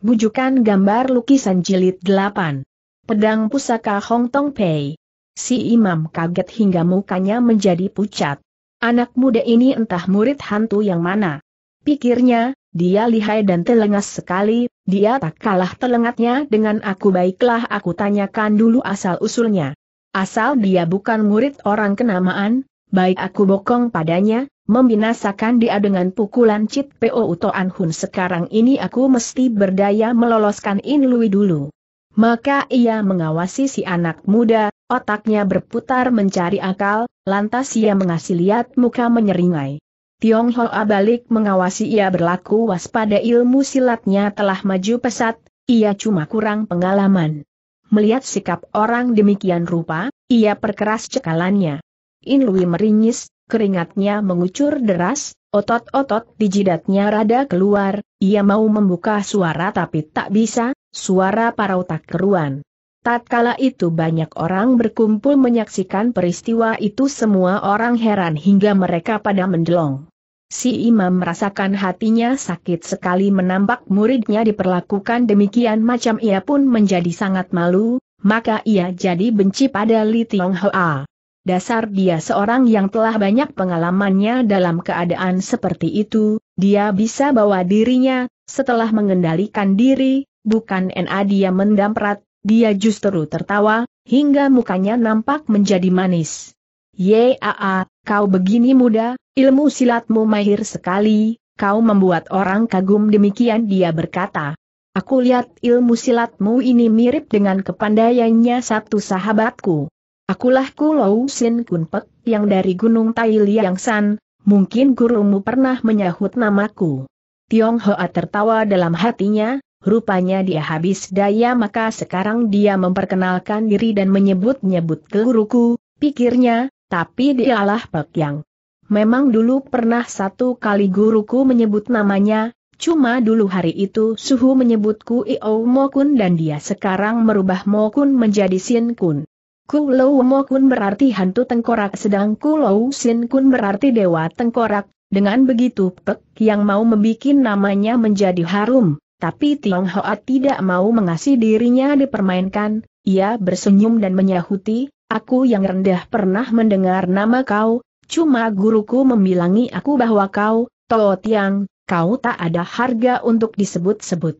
Bujukan gambar lukisan jilid 8. Pedang pusaka Hong Tong Pei. Si imam kaget hingga mukanya menjadi pucat. Anak muda ini entah murid hantu yang mana. Pikirnya, dia lihai dan telengas sekali, dia tak kalah telengatnya dengan aku baiklah aku tanyakan dulu asal-usulnya. Asal dia bukan murid orang kenamaan, baik aku bokong padanya, membinasakan dia dengan pukulan Cit P.O. Utoan Hun sekarang ini aku mesti berdaya meloloskan In Lui dulu. Maka ia mengawasi si anak muda, otaknya berputar mencari akal, lantas ia mengasih lihat muka menyeringai. Tiong Hoa balik mengawasi ia berlaku waspada ilmu silatnya telah maju pesat, ia cuma kurang pengalaman. Melihat sikap orang demikian rupa, ia perkeras cekalannya. In Lui meringis, keringatnya mengucur deras, otot-otot di jidatnya rada keluar, ia mau membuka suara tapi tak bisa, suara para otak keruan. Tatkala itu banyak orang berkumpul menyaksikan peristiwa itu semua orang heran hingga mereka pada mendelong. Si imam merasakan hatinya sakit sekali menampak muridnya diperlakukan demikian macam ia pun menjadi sangat malu, maka ia jadi benci pada Li Tiong Hoa. Dasar dia seorang yang telah banyak pengalamannya dalam keadaan seperti itu, dia bisa bawa dirinya, setelah mengendalikan diri, bukan NA dia mendamprat, dia justru tertawa, hingga mukanya nampak menjadi manis. Yaa, kau begini muda, ilmu silatmu mahir sekali, kau membuat orang kagum demikian dia berkata. Aku lihat ilmu silatmu ini mirip dengan kepandaiannya satu sahabatku. Akulah ku Lou Sin Kunpek, yang dari Gunung Tai Liang San, mungkin gurumu pernah menyahut namaku. Tiong Hoa tertawa dalam hatinya, rupanya dia habis daya maka sekarang dia memperkenalkan diri dan menyebut-nyebut guruku, pikirnya, tapi dialah Pek Yang. Memang dulu pernah satu kali guruku menyebut namanya, cuma dulu hari itu Suhu menyebutku Iou Mokun dan dia sekarang merubah Mokun menjadi Sin Kun. Kulou Mo Kun berarti hantu tengkorak sedang Kulou Sin Kun berarti dewa tengkorak. Dengan begitu Pek yang mau membuat namanya menjadi harum, tapi Tionghoa tidak mau mengasih dirinya dipermainkan, ia bersenyum dan menyahuti, aku yang rendah pernah mendengar nama kau, cuma guruku membilangi aku bahwa kau, Tao Tiang, kau tak ada harga untuk disebut-sebut.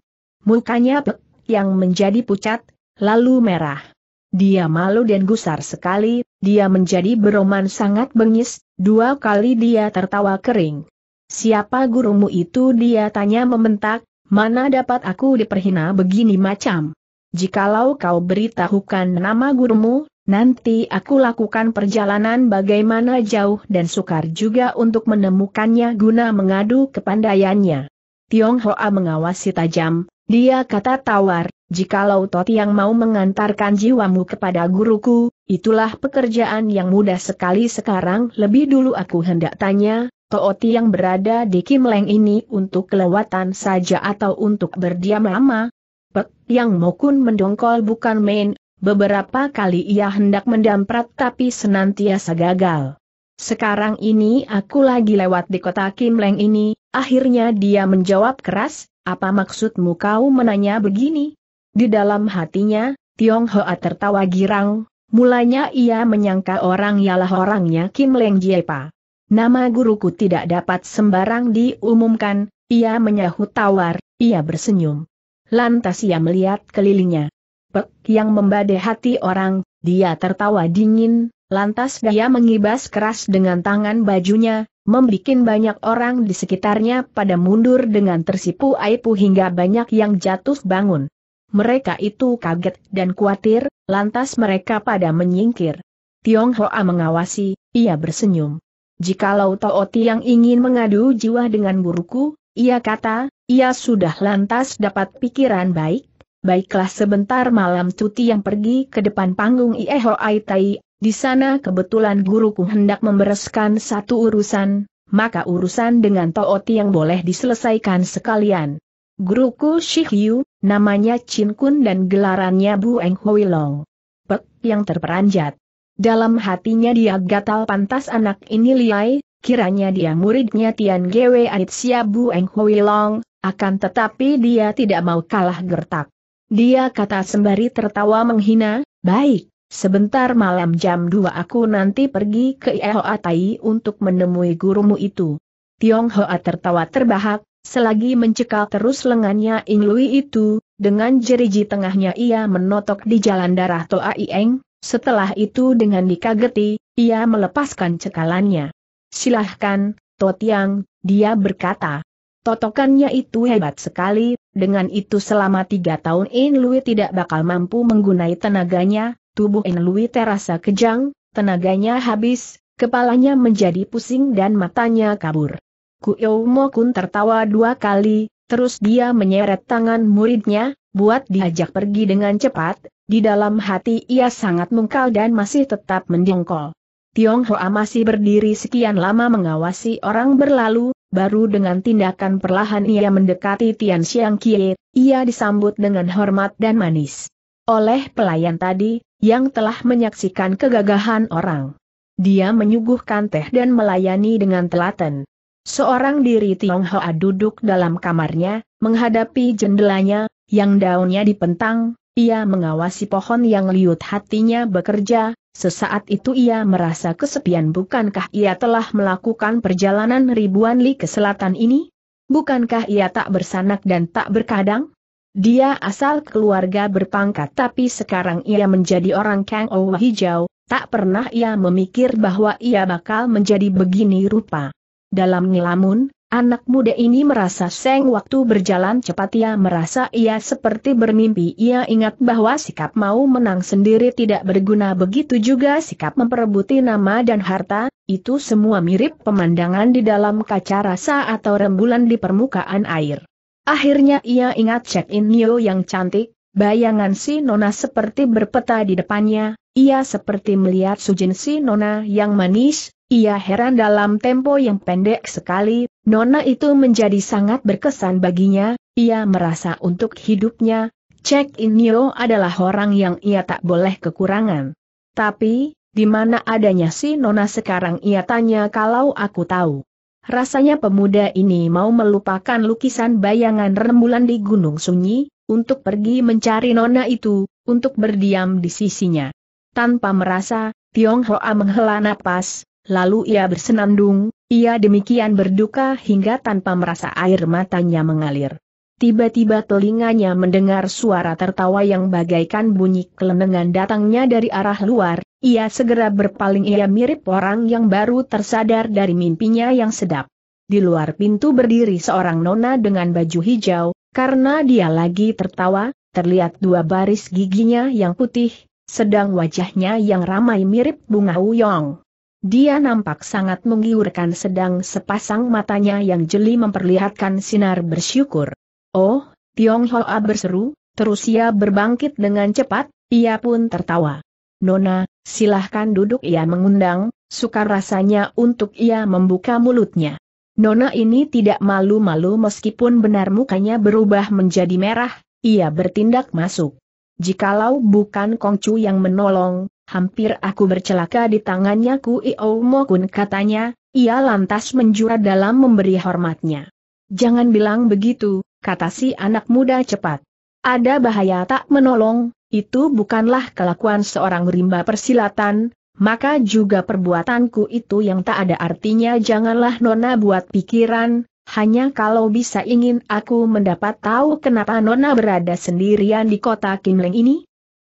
Mukanya Pek yang menjadi pucat, lalu merah. Dia malu dan gusar sekali, dia menjadi beroman sangat bengis, dua kali dia tertawa kering. Siapa gurumu itu dia tanya membentak, mana dapat aku diperhina begini macam. Jikalau kau beritahukan nama gurumu, nanti aku lakukan perjalanan bagaimana jauh dan sukar juga untuk menemukannya guna mengadu kepandaiannya. Tionghoa mengawasi tajam, dia kata tawar, Jikalau Toti yang mau mengantarkan jiwamu kepada guruku, itulah pekerjaan yang mudah sekali sekarang. Lebih dulu aku hendak tanya, Toti yang berada di Kim Leng ini untuk kelewatan saja atau untuk berdiam lama? Pek, yang Mokun mendongkol bukan main, beberapa kali ia hendak mendamprat tapi senantiasa gagal. Sekarang ini aku lagi lewat di kota Kim Leng ini, akhirnya dia menjawab keras, apa maksudmu kau menanya begini? Di dalam hatinya, Tiong Hoa tertawa girang, mulanya ia menyangka orang ialah orangnya Kim Leng Jiepa. Nama guruku tidak dapat sembarang diumumkan, ia menyahut tawar, ia bersenyum. Lantas ia melihat kelilingnya. Pek yang membadai hati orang, dia tertawa dingin, lantas dia mengibas keras dengan tangan bajunya, membikin banyak orang di sekitarnya pada mundur dengan tersipu aipu hingga banyak yang jatuh bangun mereka itu kaget dan khawatir, lantas mereka pada menyingkir. Tiong Hoa mengawasi, ia bersenyum. Jikalau Tao Tiang ingin mengadu jiwa dengan guruku, ia kata, ia sudah lantas dapat pikiran baik, baiklah sebentar malam cuti yang pergi ke depan panggung Ieho Aitai, di sana kebetulan guruku hendak membereskan satu urusan, maka urusan dengan Tao yang boleh diselesaikan sekalian. Guruku Yu, namanya Chin Kun dan gelarannya Bu Eng Hui Long. Pek yang terperanjat. Dalam hatinya dia gatal pantas anak ini liai, kiranya dia muridnya Tian Gwe Anitsia Bu Eng Hui Long, akan tetapi dia tidak mau kalah gertak. Dia kata sembari tertawa menghina, baik, sebentar malam jam 2 aku nanti pergi ke Ehoa Tai untuk menemui gurumu itu. Tiong Hoa tertawa terbahak, Selagi mencekal terus lengannya Lui itu, dengan jeriji tengahnya ia menotok di jalan darah Toa Ieng, setelah itu dengan dikageti, ia melepaskan cekalannya. Silahkan, Totiang, dia berkata. Totokannya itu hebat sekali, dengan itu selama tiga tahun Inlui tidak bakal mampu menggunai tenaganya, tubuh Inlui terasa kejang, tenaganya habis, kepalanya menjadi pusing dan matanya kabur. Ku Kuyomo Kun tertawa dua kali, terus dia menyeret tangan muridnya, buat diajak pergi dengan cepat, di dalam hati ia sangat mengkal dan masih tetap mendengkol. Tiong Hoa masih berdiri sekian lama mengawasi orang berlalu, baru dengan tindakan perlahan ia mendekati Tian Xiang Kie, ia disambut dengan hormat dan manis. Oleh pelayan tadi, yang telah menyaksikan kegagahan orang. Dia menyuguhkan teh dan melayani dengan telaten. Seorang diri Tionghoa duduk dalam kamarnya, menghadapi jendelanya, yang daunnya dipentang, ia mengawasi pohon yang liut hatinya bekerja, sesaat itu ia merasa kesepian bukankah ia telah melakukan perjalanan ribuan li ke selatan ini? Bukankah ia tak bersanak dan tak berkadang? Dia asal keluarga berpangkat tapi sekarang ia menjadi orang Kang Owa Hijau, tak pernah ia memikir bahwa ia bakal menjadi begini rupa. Dalam ngelamun, anak muda ini merasa seng waktu berjalan cepat ia merasa ia seperti bermimpi ia ingat bahwa sikap mau menang sendiri tidak berguna begitu juga sikap memperebuti nama dan harta, itu semua mirip pemandangan di dalam kaca rasa atau rembulan di permukaan air. Akhirnya ia ingat check-in Neo yang cantik, Bayangan si Nona seperti berpeta di depannya, ia seperti melihat sujin si Nona yang manis, ia heran dalam tempo yang pendek sekali, Nona itu menjadi sangat berkesan baginya, ia merasa untuk hidupnya, Cek Inyo adalah orang yang ia tak boleh kekurangan. Tapi, di mana adanya si Nona sekarang ia tanya kalau aku tahu. Rasanya pemuda ini mau melupakan lukisan bayangan rembulan di Gunung Sunyi, untuk pergi mencari Nona itu, untuk berdiam di sisinya. Tanpa merasa, Tiong Hoa menghela napas, Lalu ia bersenandung, ia demikian berduka hingga tanpa merasa air matanya mengalir. Tiba-tiba telinganya mendengar suara tertawa yang bagaikan bunyi kelenengan datangnya dari arah luar, ia segera berpaling ia mirip orang yang baru tersadar dari mimpinya yang sedap. Di luar pintu berdiri seorang nona dengan baju hijau, karena dia lagi tertawa, terlihat dua baris giginya yang putih, sedang wajahnya yang ramai mirip bunga uyong. Dia nampak sangat menggiurkan sedang sepasang matanya yang jeli memperlihatkan sinar bersyukur. Oh, Tiong Hoa berseru, terus ia berbangkit dengan cepat, ia pun tertawa. Nona, silahkan duduk ia mengundang, sukar rasanya untuk ia membuka mulutnya. Nona ini tidak malu-malu meskipun benar mukanya berubah menjadi merah, ia bertindak masuk. Jikalau bukan Kongcu yang menolong, hampir aku bercelaka di tangannya Ku Iomo Mokun katanya, ia lantas menjura dalam memberi hormatnya. Jangan bilang begitu, kata si anak muda cepat. Ada bahaya tak menolong, itu bukanlah kelakuan seorang rimba persilatan, maka juga perbuatanku itu yang tak ada artinya janganlah Nona buat pikiran, hanya kalau bisa ingin aku mendapat tahu kenapa Nona berada sendirian di kota Kimling ini,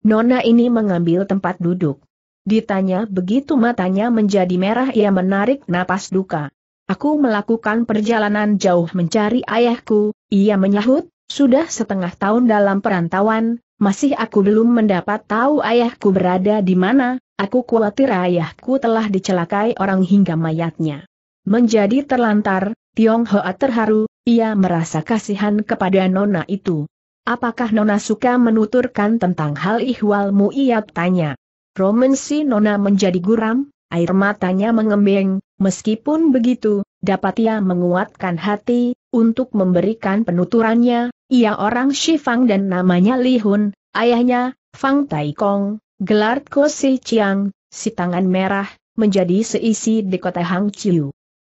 Nona ini mengambil tempat duduk. Ditanya begitu matanya menjadi merah ia menarik napas duka. Aku melakukan perjalanan jauh mencari ayahku, ia menyahut, sudah setengah tahun dalam perantauan, masih aku belum mendapat tahu ayahku berada di mana, aku khawatir ayahku telah dicelakai orang hingga mayatnya. Menjadi terlantar, Tionghoa terharu, ia merasa kasihan kepada Nona itu. Apakah Nona suka menuturkan tentang hal ihwalmu? Ia tanya. Romansi Nona menjadi guram, air matanya mengembeng, meskipun begitu, dapat ia menguatkan hati, untuk memberikan penuturannya, ia orang Shifang dan namanya Li Hun, ayahnya, Fang Tai Kong, gelar Ko Si Chiang, si tangan merah, menjadi seisi di kota Hang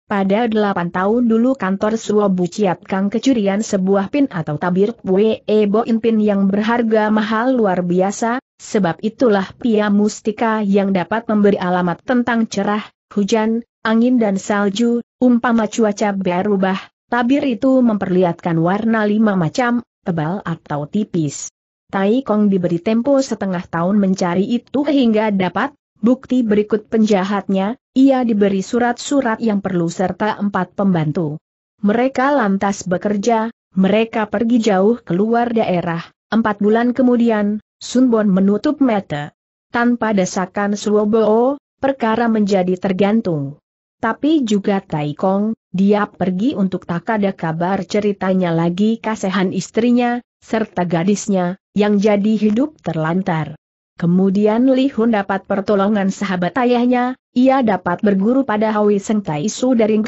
pada delapan tahun dulu kantor Suo Buciat Kang kecurian sebuah pin atau tabir Pue Ebo pin yang berharga mahal luar biasa, sebab itulah pia mustika yang dapat memberi alamat tentang cerah, hujan, angin dan salju, umpama cuaca berubah, tabir itu memperlihatkan warna lima macam, tebal atau tipis. Tai Kong diberi tempo setengah tahun mencari itu hingga dapat, bukti berikut penjahatnya, ia diberi surat-surat yang perlu serta empat pembantu. Mereka lantas bekerja, mereka pergi jauh keluar daerah. Empat bulan kemudian, Sunbon menutup mata. Tanpa desakan Suoboo, perkara menjadi tergantung. Tapi juga Taikong, dia pergi untuk tak ada kabar ceritanya lagi kasehan istrinya, serta gadisnya, yang jadi hidup terlantar. Kemudian Li Hun dapat pertolongan sahabat ayahnya, ia dapat berguru pada Hawi Seng Tai Su dari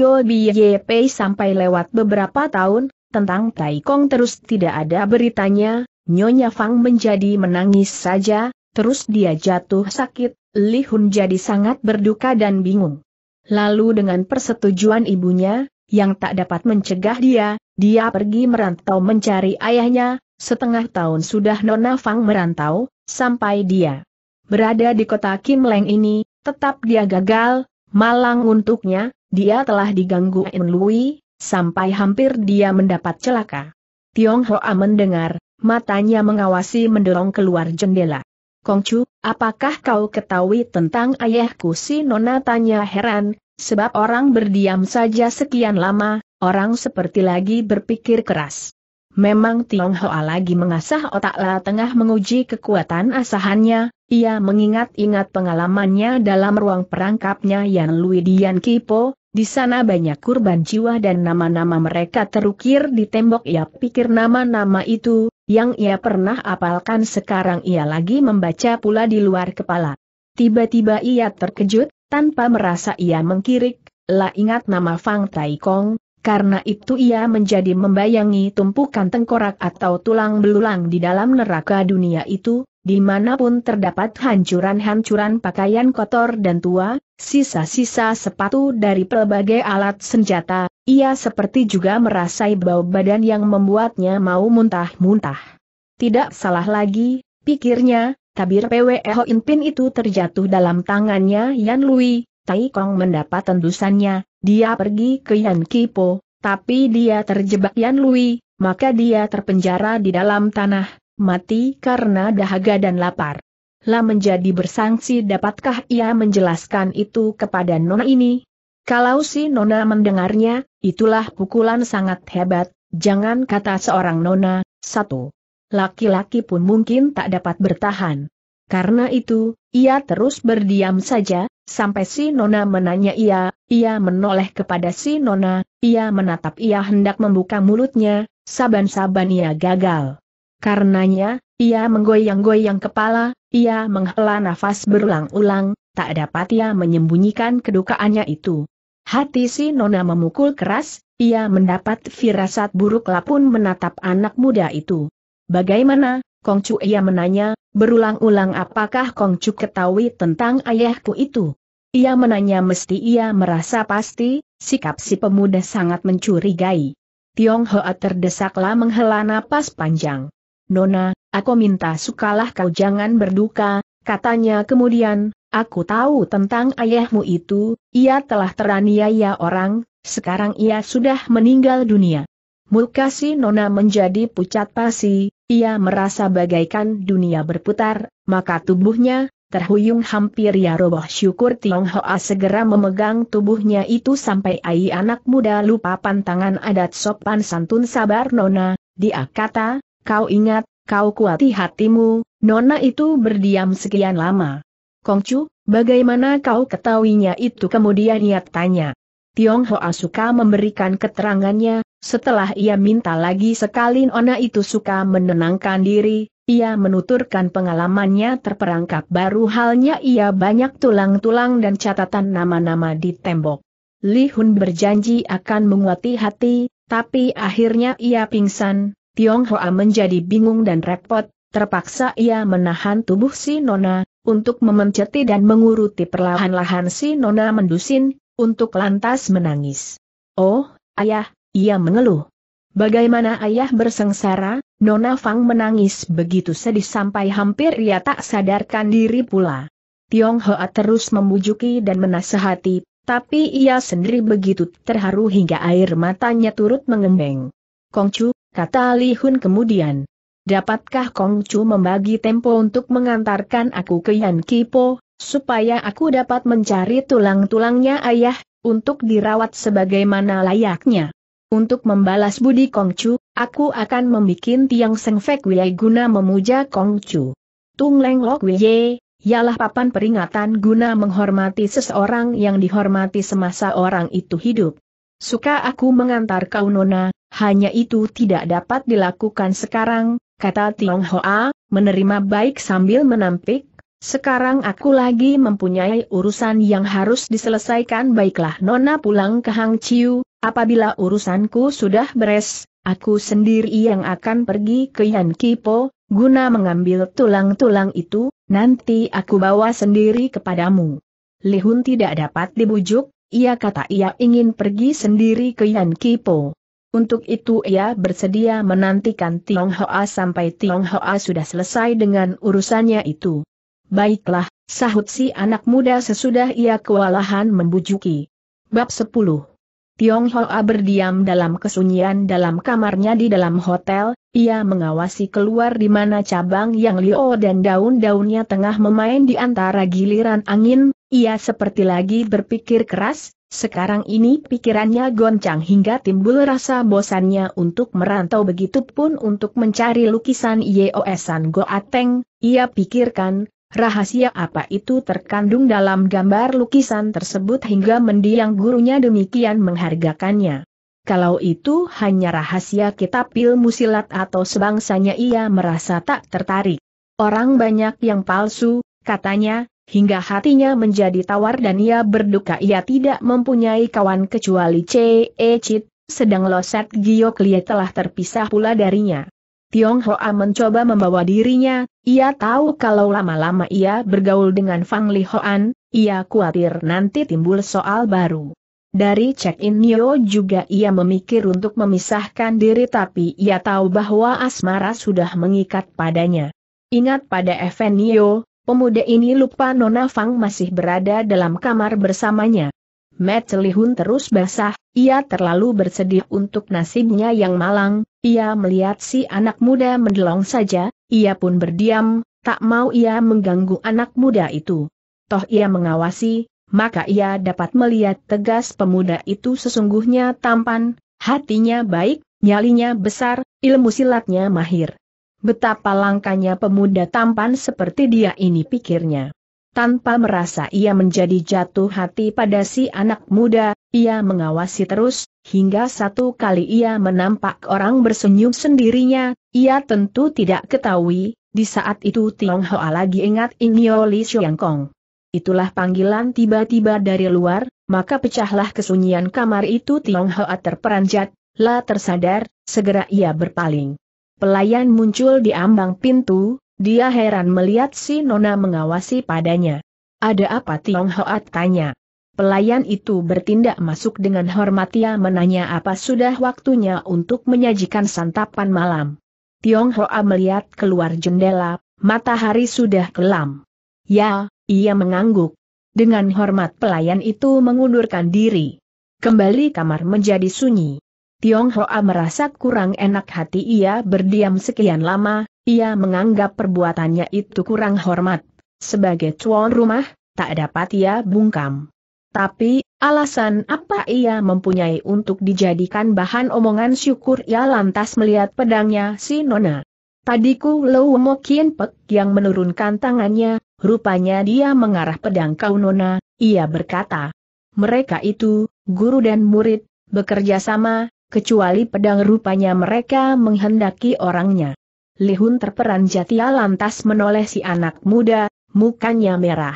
Ye Pei sampai lewat beberapa tahun, tentang Tai Kong terus tidak ada beritanya, Nyonya Fang menjadi menangis saja, terus dia jatuh sakit, Li Hun jadi sangat berduka dan bingung. Lalu dengan persetujuan ibunya, yang tak dapat mencegah dia, dia pergi merantau mencari ayahnya, setengah tahun sudah Nona Fang merantau, sampai dia berada di kota Kim Leng ini, tetap dia gagal, malang untuknya, dia telah diganggu En Lui, sampai hampir dia mendapat celaka. Tiong Hoa mendengar, matanya mengawasi mendorong keluar jendela. Kongcu, apakah kau ketahui tentang ayahku si Nona tanya heran, sebab orang berdiam saja sekian lama, orang seperti lagi berpikir keras. Memang Tiong Hoa lagi mengasah otak, lah tengah menguji kekuatan asahannya, ia mengingat-ingat pengalamannya dalam ruang perangkapnya yang Lui Dian Kipo, di sana banyak kurban jiwa dan nama-nama mereka terukir di tembok ia pikir nama-nama itu, yang ia pernah apalkan sekarang ia lagi membaca pula di luar kepala. Tiba-tiba ia terkejut, tanpa merasa ia mengkirik, lah ingat nama Fang Tai Kong, karena itu ia menjadi membayangi tumpukan tengkorak atau tulang belulang di dalam neraka dunia itu, dimanapun terdapat hancuran-hancuran pakaian kotor dan tua, sisa-sisa sepatu dari pelbagai alat senjata, ia seperti juga merasai bau badan yang membuatnya mau muntah-muntah. Tidak salah lagi, pikirnya, tabir PWE Ho Inpin itu terjatuh dalam tangannya Yan Lui, Tai Kong mendapat tendusannya, dia pergi ke Yan Kipo, tapi dia terjebak Yan Lui, maka dia terpenjara di dalam tanah, mati karena dahaga dan lapar. Lah menjadi bersangsi dapatkah ia menjelaskan itu kepada Nona ini? Kalau si Nona mendengarnya, itulah pukulan sangat hebat, jangan kata seorang Nona, satu. Laki-laki pun mungkin tak dapat bertahan. Karena itu, ia terus berdiam saja, sampai si Nona menanya ia, ia menoleh kepada si Nona, ia menatap ia hendak membuka mulutnya, saban-saban ia gagal. Karenanya, ia menggoyang-goyang kepala, ia menghela nafas berulang-ulang, tak dapat ia menyembunyikan kedukaannya itu. Hati si Nona memukul keras, ia mendapat firasat buruk lapun menatap anak muda itu. Bagaimana, Kongcu ia menanya, berulang-ulang apakah Kongcu ketahui tentang ayahku itu. Ia menanya mesti ia merasa pasti, sikap si pemuda sangat mencurigai. Tiong Hoa terdesaklah menghela napas panjang. Nona, aku minta sukalah kau jangan berduka, katanya kemudian, aku tahu tentang ayahmu itu, ia telah teraniaya orang, sekarang ia sudah meninggal dunia. Muka si Nona menjadi pucat pasi, ia merasa bagaikan dunia berputar, maka tubuhnya, terhuyung hampir ya roboh syukur Tiong Hoa segera memegang tubuhnya itu sampai ai anak muda lupa pantangan adat sopan santun sabar Nona, dia kata, kau ingat, kau kuati hatimu, Nona itu berdiam sekian lama. Kongcu, bagaimana kau ketahuinya itu kemudian ia tanya. Tiong Hoa suka memberikan keterangannya, setelah ia minta lagi sekali Nona itu suka menenangkan diri, ia menuturkan pengalamannya terperangkap baru halnya ia banyak tulang-tulang dan catatan nama-nama di tembok. Li Hun berjanji akan menguati hati, tapi akhirnya ia pingsan, Hoa menjadi bingung dan repot, terpaksa ia menahan tubuh si Nona, untuk memenceti dan menguruti perlahan-lahan si Nona mendusin, untuk lantas menangis. Oh, ayah, ia mengeluh. Bagaimana ayah bersengsara, Nona Fang menangis begitu sedih sampai hampir ia tak sadarkan diri pula. Tiong Hoa terus memujuki dan menasehati, tapi ia sendiri begitu terharu hingga air matanya turut mengembeng. Kongcu, kata Li Hun kemudian. Dapatkah Kongcu membagi tempo untuk mengantarkan aku ke Yan Kipo, supaya aku dapat mencari tulang-tulangnya ayah, untuk dirawat sebagaimana layaknya? Untuk membalas budi Kongcu, aku akan membuat tiang sengfek wiye guna memuja Kongcu. Tung Leng Lok Wiye, ialah papan peringatan guna menghormati seseorang yang dihormati semasa orang itu hidup. Suka aku mengantar kau nona, hanya itu tidak dapat dilakukan sekarang, kata Tiong Hoa, menerima baik sambil menampik, sekarang aku lagi mempunyai urusan yang harus diselesaikan baiklah Nona pulang ke Hang Chiu, Apabila urusanku sudah beres, aku sendiri yang akan pergi ke Yan Kipo, guna mengambil tulang-tulang itu, nanti aku bawa sendiri kepadamu. Lihun tidak dapat dibujuk, ia kata ia ingin pergi sendiri ke Yan Kipo. Untuk itu ia bersedia menantikan Tiong Hoa sampai Tiong Hoa sudah selesai dengan urusannya itu. Baiklah, sahut si anak muda sesudah ia kewalahan membujuki. Bab 10 Tiong Hoa berdiam dalam kesunyian dalam kamarnya di dalam hotel, ia mengawasi keluar di mana cabang yang Lio dan daun-daunnya tengah memain di antara giliran angin, ia seperti lagi berpikir keras, sekarang ini pikirannya goncang hingga timbul rasa bosannya untuk merantau begitu pun untuk mencari lukisan Yeosan Goateng, ia pikirkan, Rahasia apa itu terkandung dalam gambar lukisan tersebut hingga mendiang gurunya demikian menghargakannya. Kalau itu hanya rahasia kitab ilmu silat atau sebangsanya ia merasa tak tertarik. Orang banyak yang palsu, katanya, hingga hatinya menjadi tawar dan ia berduka ia tidak mempunyai kawan kecuali C.E. Chit, sedang Loset Gioklie telah terpisah pula darinya. Tiong Hoa mencoba membawa dirinya, ia tahu kalau lama-lama ia bergaul dengan Fang Li Hoan, ia khawatir nanti timbul soal baru. Dari check-in Nio juga ia memikir untuk memisahkan diri tapi ia tahu bahwa asmara sudah mengikat padanya. Ingat pada event Nio, pemuda ini lupa Nona Fang masih berada dalam kamar bersamanya. Matt Celihun terus basah, ia terlalu bersedih untuk nasibnya yang malang, ia melihat si anak muda mendelong saja, ia pun berdiam, tak mau ia mengganggu anak muda itu. Toh ia mengawasi, maka ia dapat melihat tegas pemuda itu sesungguhnya tampan, hatinya baik, nyalinya besar, ilmu silatnya mahir. Betapa langkanya pemuda tampan seperti dia ini pikirnya. Tanpa merasa ia menjadi jatuh hati pada si anak muda, ia mengawasi terus, hingga satu kali ia menampak orang bersenyum sendirinya, ia tentu tidak ketahui, di saat itu Tiong Hoa lagi ingat Inyo Li Kong. Itulah panggilan tiba-tiba dari luar, maka pecahlah kesunyian kamar itu Tiong Hoa terperanjat, lah tersadar, segera ia berpaling. Pelayan muncul di ambang pintu, dia heran melihat si Nona mengawasi padanya. Ada apa Tiong Hoat tanya. Pelayan itu bertindak masuk dengan hormat ia menanya apa sudah waktunya untuk menyajikan santapan malam. Tiong Hoa melihat keluar jendela, matahari sudah kelam. Ya, ia mengangguk. Dengan hormat pelayan itu mengundurkan diri. Kembali kamar menjadi sunyi. Tiong Hoa merasa kurang enak hati ia berdiam sekian lama, ia menganggap perbuatannya itu kurang hormat. Sebagai tuan rumah, tak dapat ia bungkam. Tapi, alasan apa ia mempunyai untuk dijadikan bahan omongan syukur ia lantas melihat pedangnya si Nona. Tadiku Lo Mo Kien yang menurunkan tangannya, rupanya dia mengarah pedang kau Nona, ia berkata. Mereka itu, guru dan murid, bekerja sama, kecuali pedang rupanya mereka menghendaki orangnya. Lihun terperanjat ia lantas menoleh si anak muda, mukanya merah.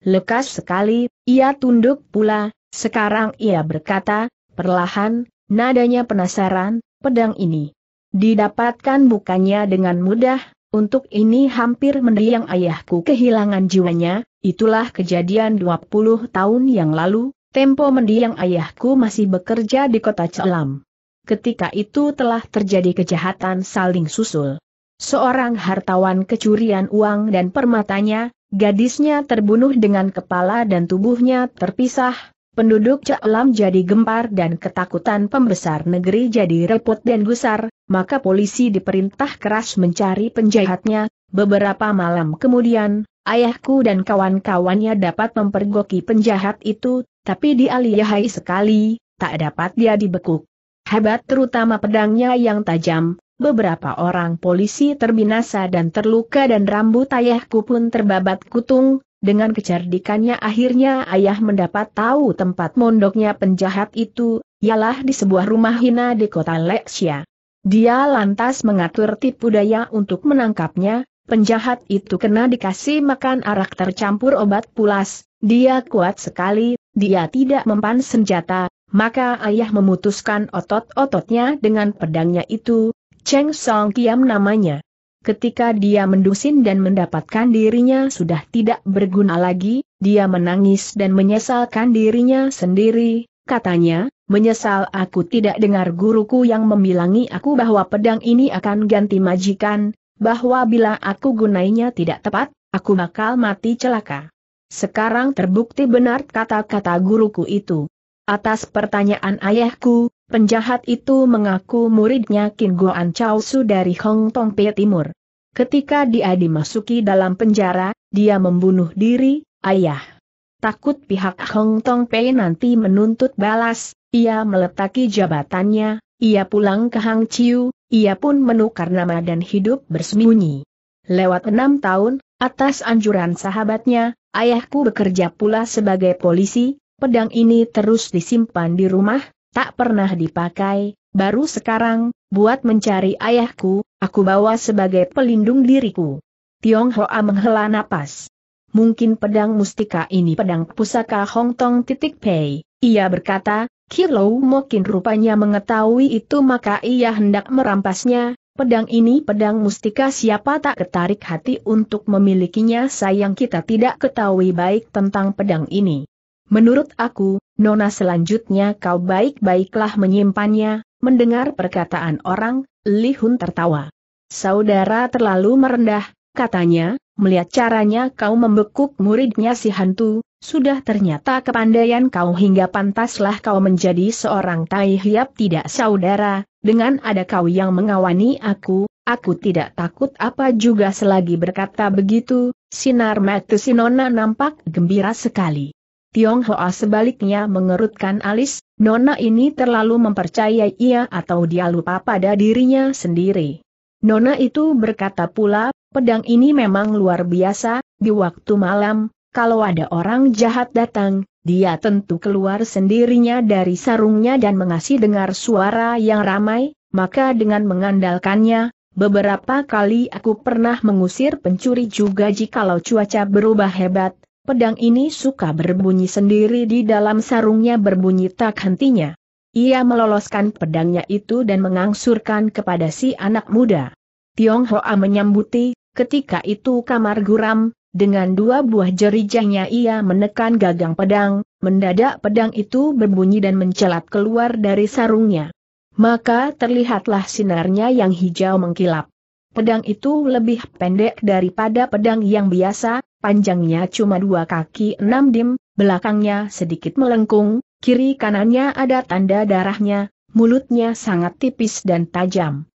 Lekas sekali, ia tunduk pula, sekarang ia berkata, perlahan, nadanya penasaran, pedang ini. Didapatkan bukannya dengan mudah, untuk ini hampir mendiang ayahku kehilangan jiwanya, itulah kejadian 20 tahun yang lalu, tempo mendiang ayahku masih bekerja di kota Celam. Ketika itu telah terjadi kejahatan saling susul. Seorang hartawan kecurian uang dan permatanya, gadisnya terbunuh dengan kepala dan tubuhnya terpisah, penduduk Cak Lam jadi gempar dan ketakutan pembesar negeri jadi repot dan gusar, maka polisi diperintah keras mencari penjahatnya, beberapa malam kemudian, ayahku dan kawan-kawannya dapat mempergoki penjahat itu, tapi dialihai sekali, tak dapat dia dibekuk. Hebat terutama pedangnya yang tajam, beberapa orang polisi terbinasa dan terluka dan rambut ayahku pun terbabat kutung, dengan kecerdikannya akhirnya ayah mendapat tahu tempat mondoknya penjahat itu, ialah di sebuah rumah hina di kota Lexia. Dia lantas mengatur tipu daya untuk menangkapnya, penjahat itu kena dikasih makan arak tercampur obat pulas, dia kuat sekali, dia tidak mempan senjata, maka ayah memutuskan otot-ototnya dengan pedangnya itu, Cheng Song Kiam namanya. Ketika dia mendusin dan mendapatkan dirinya sudah tidak berguna lagi, dia menangis dan menyesalkan dirinya sendiri, katanya, menyesal aku tidak dengar guruku yang memilangi aku bahwa pedang ini akan ganti majikan, bahwa bila aku gunainya tidak tepat, aku bakal mati celaka. Sekarang terbukti benar kata-kata guruku itu. Atas pertanyaan ayahku, Penjahat itu mengaku muridnya Qin Goan Chao Su dari Hong Tong Pei Timur. Ketika dia dimasuki dalam penjara, dia membunuh diri, ayah. Takut pihak Hong Tong Pei nanti menuntut balas, ia meletaki jabatannya, ia pulang ke Hang Chiu, ia pun menukar nama dan hidup bersembunyi. Lewat enam tahun, atas anjuran sahabatnya, ayahku bekerja pula sebagai polisi, pedang ini terus disimpan di rumah, tak pernah dipakai, baru sekarang, buat mencari ayahku, aku bawa sebagai pelindung diriku. Tiong Hoa menghela napas. Mungkin pedang mustika ini pedang pusaka Hong Tong titik Pei. Ia berkata, Kilo mungkin rupanya mengetahui itu maka ia hendak merampasnya, Pedang ini pedang mustika siapa tak ketarik hati untuk memilikinya sayang kita tidak ketahui baik tentang pedang ini. Menurut aku, Nona selanjutnya kau baik-baiklah menyimpannya, mendengar perkataan orang, Li Hun tertawa. Saudara terlalu merendah, katanya, melihat caranya kau membekuk muridnya si hantu, sudah ternyata kepandaian kau hingga pantaslah kau menjadi seorang tai hiap tidak saudara, dengan ada kau yang mengawani aku, aku tidak takut apa juga selagi berkata begitu, sinar mata si Nona nampak gembira sekali. Tionghoa sebaliknya mengerutkan alis, Nona ini terlalu mempercayai ia atau dia lupa pada dirinya sendiri. Nona itu berkata pula, pedang ini memang luar biasa, di waktu malam, kalau ada orang jahat datang, dia tentu keluar sendirinya dari sarungnya dan mengasih dengar suara yang ramai, maka dengan mengandalkannya, beberapa kali aku pernah mengusir pencuri juga jikalau cuaca berubah hebat, Pedang ini suka berbunyi sendiri di dalam sarungnya berbunyi tak hentinya. Ia meloloskan pedangnya itu dan mengangsurkan kepada si anak muda. Tiong Hoa menyambuti, ketika itu kamar guram, dengan dua buah jerijahnya ia menekan gagang pedang, mendadak pedang itu berbunyi dan mencelat keluar dari sarungnya. Maka terlihatlah sinarnya yang hijau mengkilap. Pedang itu lebih pendek daripada pedang yang biasa, panjangnya cuma dua kaki enam dim, belakangnya sedikit melengkung, kiri kanannya ada tanda darahnya, mulutnya sangat tipis dan tajam.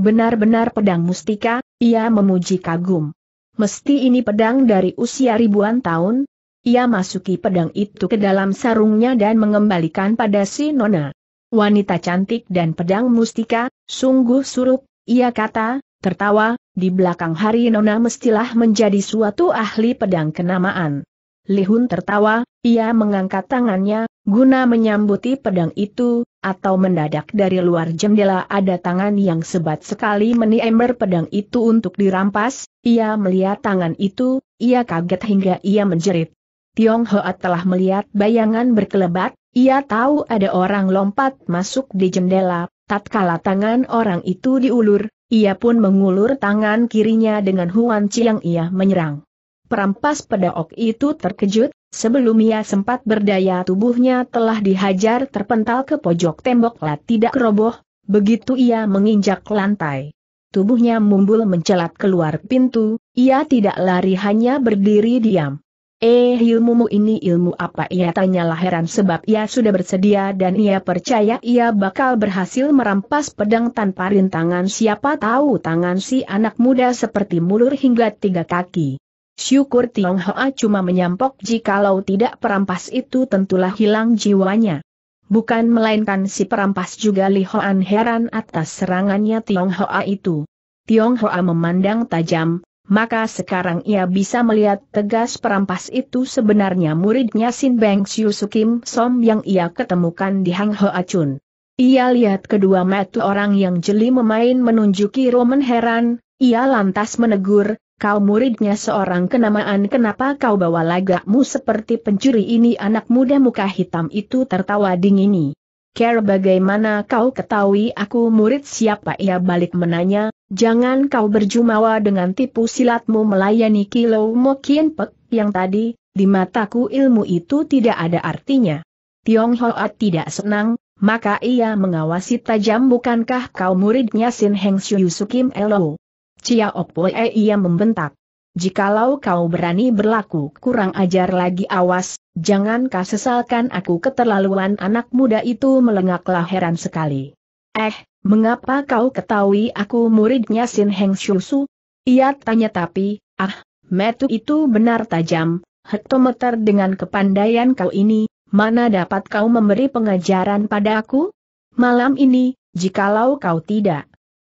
Benar-benar pedang mustika, ia memuji kagum. Mesti ini pedang dari usia ribuan tahun, ia masuki pedang itu ke dalam sarungnya dan mengembalikan pada si Nona. Wanita cantik dan pedang mustika, sungguh surup, ia kata, tertawa, di belakang hari Nona mestilah menjadi suatu ahli pedang kenamaan. Lihun tertawa, ia mengangkat tangannya, guna menyambuti pedang itu, atau mendadak dari luar jendela ada tangan yang sebat sekali meniember pedang itu untuk dirampas, ia melihat tangan itu, ia kaget hingga ia menjerit. Tiong Hoa telah melihat bayangan berkelebat, ia tahu ada orang lompat masuk di jendela, tatkala tangan orang itu diulur, ia pun mengulur tangan kirinya dengan Huan Chi yang ia menyerang. Perampas pedaok itu terkejut, sebelum ia sempat berdaya tubuhnya telah dihajar terpental ke pojok tembok lah tidak roboh, begitu ia menginjak lantai. Tubuhnya mumbul mencelat keluar pintu, ia tidak lari hanya berdiri diam. Eh ilmumu ini ilmu apa ia tanyalah heran sebab ia sudah bersedia dan ia percaya ia bakal berhasil merampas pedang tanpa rintangan siapa tahu tangan si anak muda seperti mulur hingga tiga kaki. Syukur Tiong Hoa cuma menyampok jikalau tidak perampas itu tentulah hilang jiwanya. Bukan melainkan si perampas juga Li Hoan heran atas serangannya Tiong Hoa itu. Tiong Hoa memandang tajam, maka sekarang ia bisa melihat tegas perampas itu sebenarnya muridnya Sin Beng Siu Sukim Som yang ia ketemukan di Hang Ho Acun. Ia lihat kedua metu orang yang jeli memain menunjuki Roman heran, ia lantas menegur, kau muridnya seorang kenamaan kenapa kau bawa lagakmu seperti pencuri ini anak muda muka hitam itu tertawa dingin ini. Care bagaimana kau ketahui aku murid siapa ia balik menanya, Jangan kau berjumawa dengan tipu silatmu melayani Kilo Mokin Pek yang tadi, di mataku ilmu itu tidak ada artinya. Tiong Hoa tidak senang, maka ia mengawasi tajam bukankah kau muridnya Sin Heng Syu Sukim Elo. Cia Opoe ia membentak. Jikalau kau berani berlaku kurang ajar lagi awas, jangan kau sesalkan aku keterlaluan anak muda itu melengaklah heran sekali. Eh, mengapa kau ketahui aku muridnya Sin Heng Shusu? Ia tanya tapi, ah, metu itu benar tajam, hektometer dengan kepandaian kau ini, mana dapat kau memberi pengajaran pada aku? Malam ini, jikalau kau tidak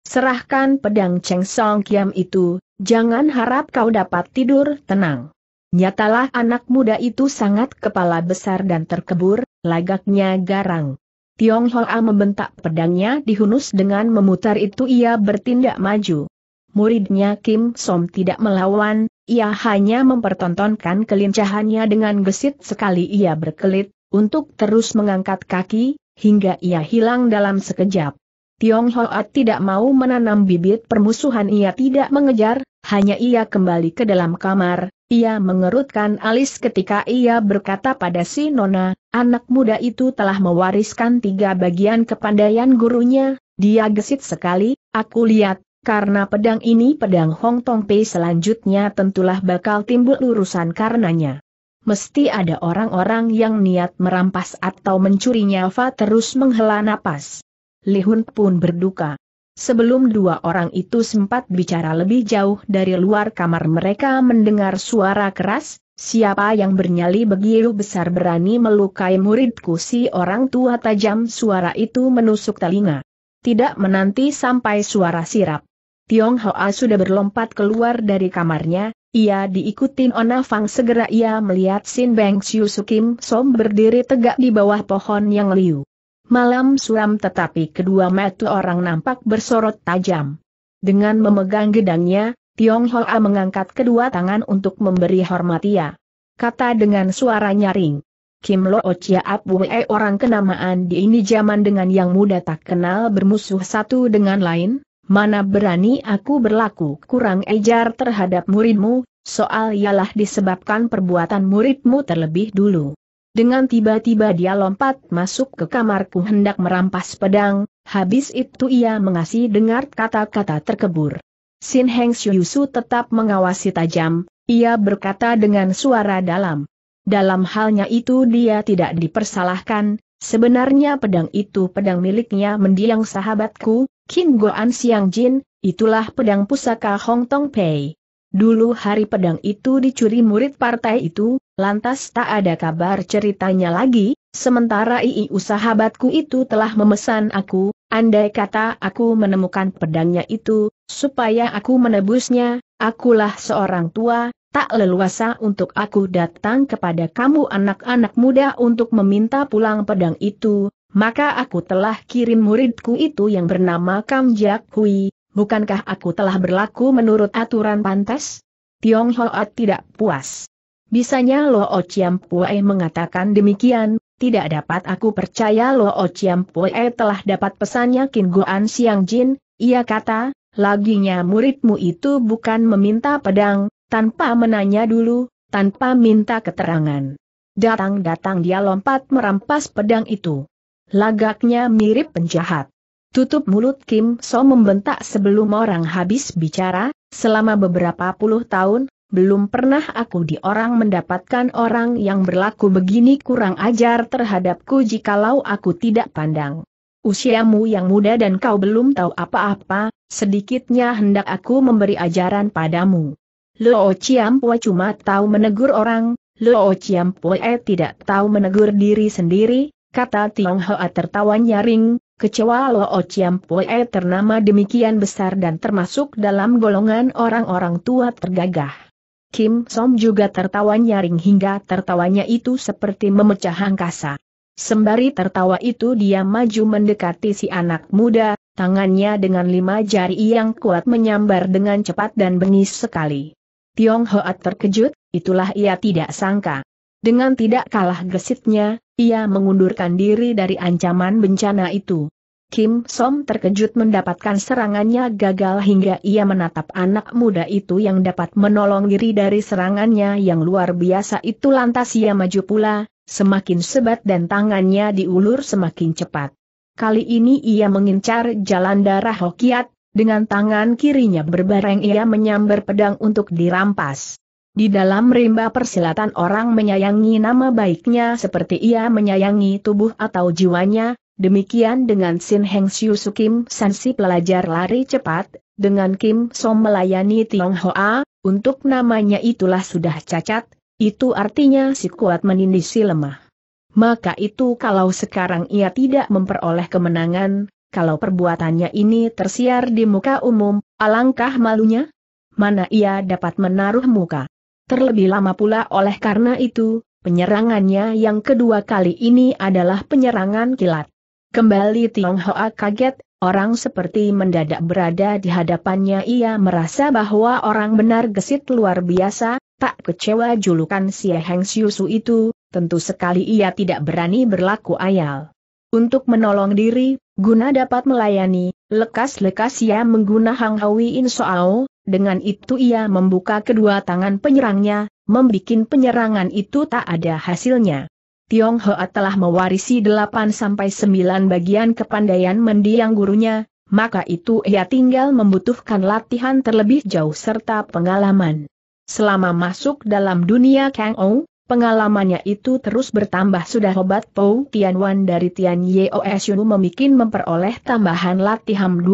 serahkan pedang Cheng Song Kiam itu, jangan harap kau dapat tidur tenang. Nyatalah anak muda itu sangat kepala besar dan terkebur, lagaknya garang. Tiong Hoa membentak pedangnya dihunus dengan memutar itu ia bertindak maju. Muridnya Kim Som tidak melawan, ia hanya mempertontonkan kelincahannya dengan gesit sekali ia berkelit, untuk terus mengangkat kaki, hingga ia hilang dalam sekejap. Tiong Hoa tidak mau menanam bibit permusuhan ia tidak mengejar, hanya ia kembali ke dalam kamar, ia mengerutkan alis ketika ia berkata pada si Nona, anak muda itu telah mewariskan tiga bagian kepandaian gurunya, dia gesit sekali, aku lihat, karena pedang ini pedang Hong Tong Pei selanjutnya tentulah bakal timbul urusan karenanya. Mesti ada orang-orang yang niat merampas atau mencurinya Fa terus menghela napas. Lihun pun berduka. Sebelum dua orang itu sempat bicara lebih jauh dari luar kamar mereka mendengar suara keras, siapa yang bernyali begitu besar berani melukai muridku si orang tua tajam suara itu menusuk telinga. Tidak menanti sampai suara sirap. Tiong Hoa sudah berlompat keluar dari kamarnya, ia diikuti Ona Fang segera ia melihat Sin Beng Siu Sukim Som berdiri tegak di bawah pohon yang liu malam suram tetapi kedua mata orang nampak bersorot tajam. Dengan memegang gedangnya, Tiong Hoa mengangkat kedua tangan untuk memberi hormat ia. Ya. Kata dengan suara nyaring. Kim Lo Chia Apwe orang kenamaan di ini zaman dengan yang muda tak kenal bermusuh satu dengan lain, mana berani aku berlaku kurang ejar terhadap muridmu, soal ialah disebabkan perbuatan muridmu terlebih dulu. Dengan tiba-tiba dia lompat masuk ke kamarku hendak merampas pedang, habis itu ia mengasih dengar kata-kata terkebur. Sin Heng Yusu tetap mengawasi tajam, ia berkata dengan suara dalam. Dalam halnya itu dia tidak dipersalahkan, sebenarnya pedang itu pedang miliknya mendiang sahabatku, King Goan Siang Jin, itulah pedang pusaka Hong Tong Pei. Dulu hari pedang itu dicuri murid partai itu, lantas tak ada kabar ceritanya lagi, sementara ii sahabatku itu telah memesan aku, andai kata aku menemukan pedangnya itu, supaya aku menebusnya, akulah seorang tua, tak leluasa untuk aku datang kepada kamu anak-anak muda untuk meminta pulang pedang itu, maka aku telah kirim muridku itu yang bernama Kamjak Hui, bukankah aku telah berlaku menurut aturan pantas? Tiong Hoat tidak puas. Bisanya Lo O Chiam Pue mengatakan demikian, tidak dapat aku percaya Lo O Chiam Pue telah dapat pesannya Kin Goan Siang Jin, ia kata, laginya muridmu itu bukan meminta pedang, tanpa menanya dulu, tanpa minta keterangan. Datang-datang dia lompat merampas pedang itu. Lagaknya mirip penjahat. Tutup mulut Kim So membentak sebelum orang habis bicara, selama beberapa puluh tahun, belum pernah aku di orang mendapatkan orang yang berlaku begini kurang ajar terhadapku jikalau aku tidak pandang. Usiamu yang muda dan kau belum tahu apa-apa, sedikitnya hendak aku memberi ajaran padamu. Luo Chiampua cuma tahu menegur orang, Luo Chiampua tidak tahu menegur diri sendiri, kata Tiong Hoa tertawa nyaring, Kecewa Loo Chiam ternama demikian besar dan termasuk dalam golongan orang-orang tua tergagah. Kim Som juga tertawa nyaring hingga tertawanya itu seperti memecah angkasa. Sembari tertawa itu dia maju mendekati si anak muda, tangannya dengan lima jari yang kuat menyambar dengan cepat dan bengis sekali. Tiong Hoat terkejut, itulah ia tidak sangka. Dengan tidak kalah gesitnya, ia mengundurkan diri dari ancaman bencana itu. Kim Som terkejut mendapatkan serangannya gagal hingga ia menatap anak muda itu yang dapat menolong diri dari serangannya yang luar biasa itu lantas ia maju pula, semakin sebat dan tangannya diulur semakin cepat. Kali ini ia mengincar jalan darah Hokiat, dengan tangan kirinya berbareng ia menyambar pedang untuk dirampas. Di dalam rimba persilatan orang menyayangi nama baiknya seperti ia menyayangi tubuh atau jiwanya, demikian dengan Sin Heng Siu Sukim Sansi pelajar lari cepat, dengan Kim Som melayani Hoa, untuk namanya itulah sudah cacat, itu artinya si kuat menindih si lemah. Maka itu kalau sekarang ia tidak memperoleh kemenangan, kalau perbuatannya ini tersiar di muka umum, alangkah malunya? Mana ia dapat menaruh muka? Terlebih lama pula oleh karena itu, penyerangannya yang kedua kali ini adalah penyerangan kilat. Kembali Tiong Hoa kaget, orang seperti mendadak berada di hadapannya ia merasa bahwa orang benar gesit luar biasa, tak kecewa julukan si Heng Siusu itu, tentu sekali ia tidak berani berlaku ayal. Untuk menolong diri, guna dapat melayani, lekas-lekas ia mengguna Hang Hawi In Soao, dengan itu ia membuka kedua tangan penyerangnya, membikin penyerangan itu tak ada hasilnya. Tiong Tionghoa telah mewarisi 8-9 bagian kepandaian mendiang gurunya, maka itu ia tinggal membutuhkan latihan terlebih jauh serta pengalaman. Selama masuk dalam dunia Kang Ou, Pengalamannya itu terus bertambah sudah obat Pou Tianwan dari Tian Yeo Shunu memikin memperoleh tambahan latihan 20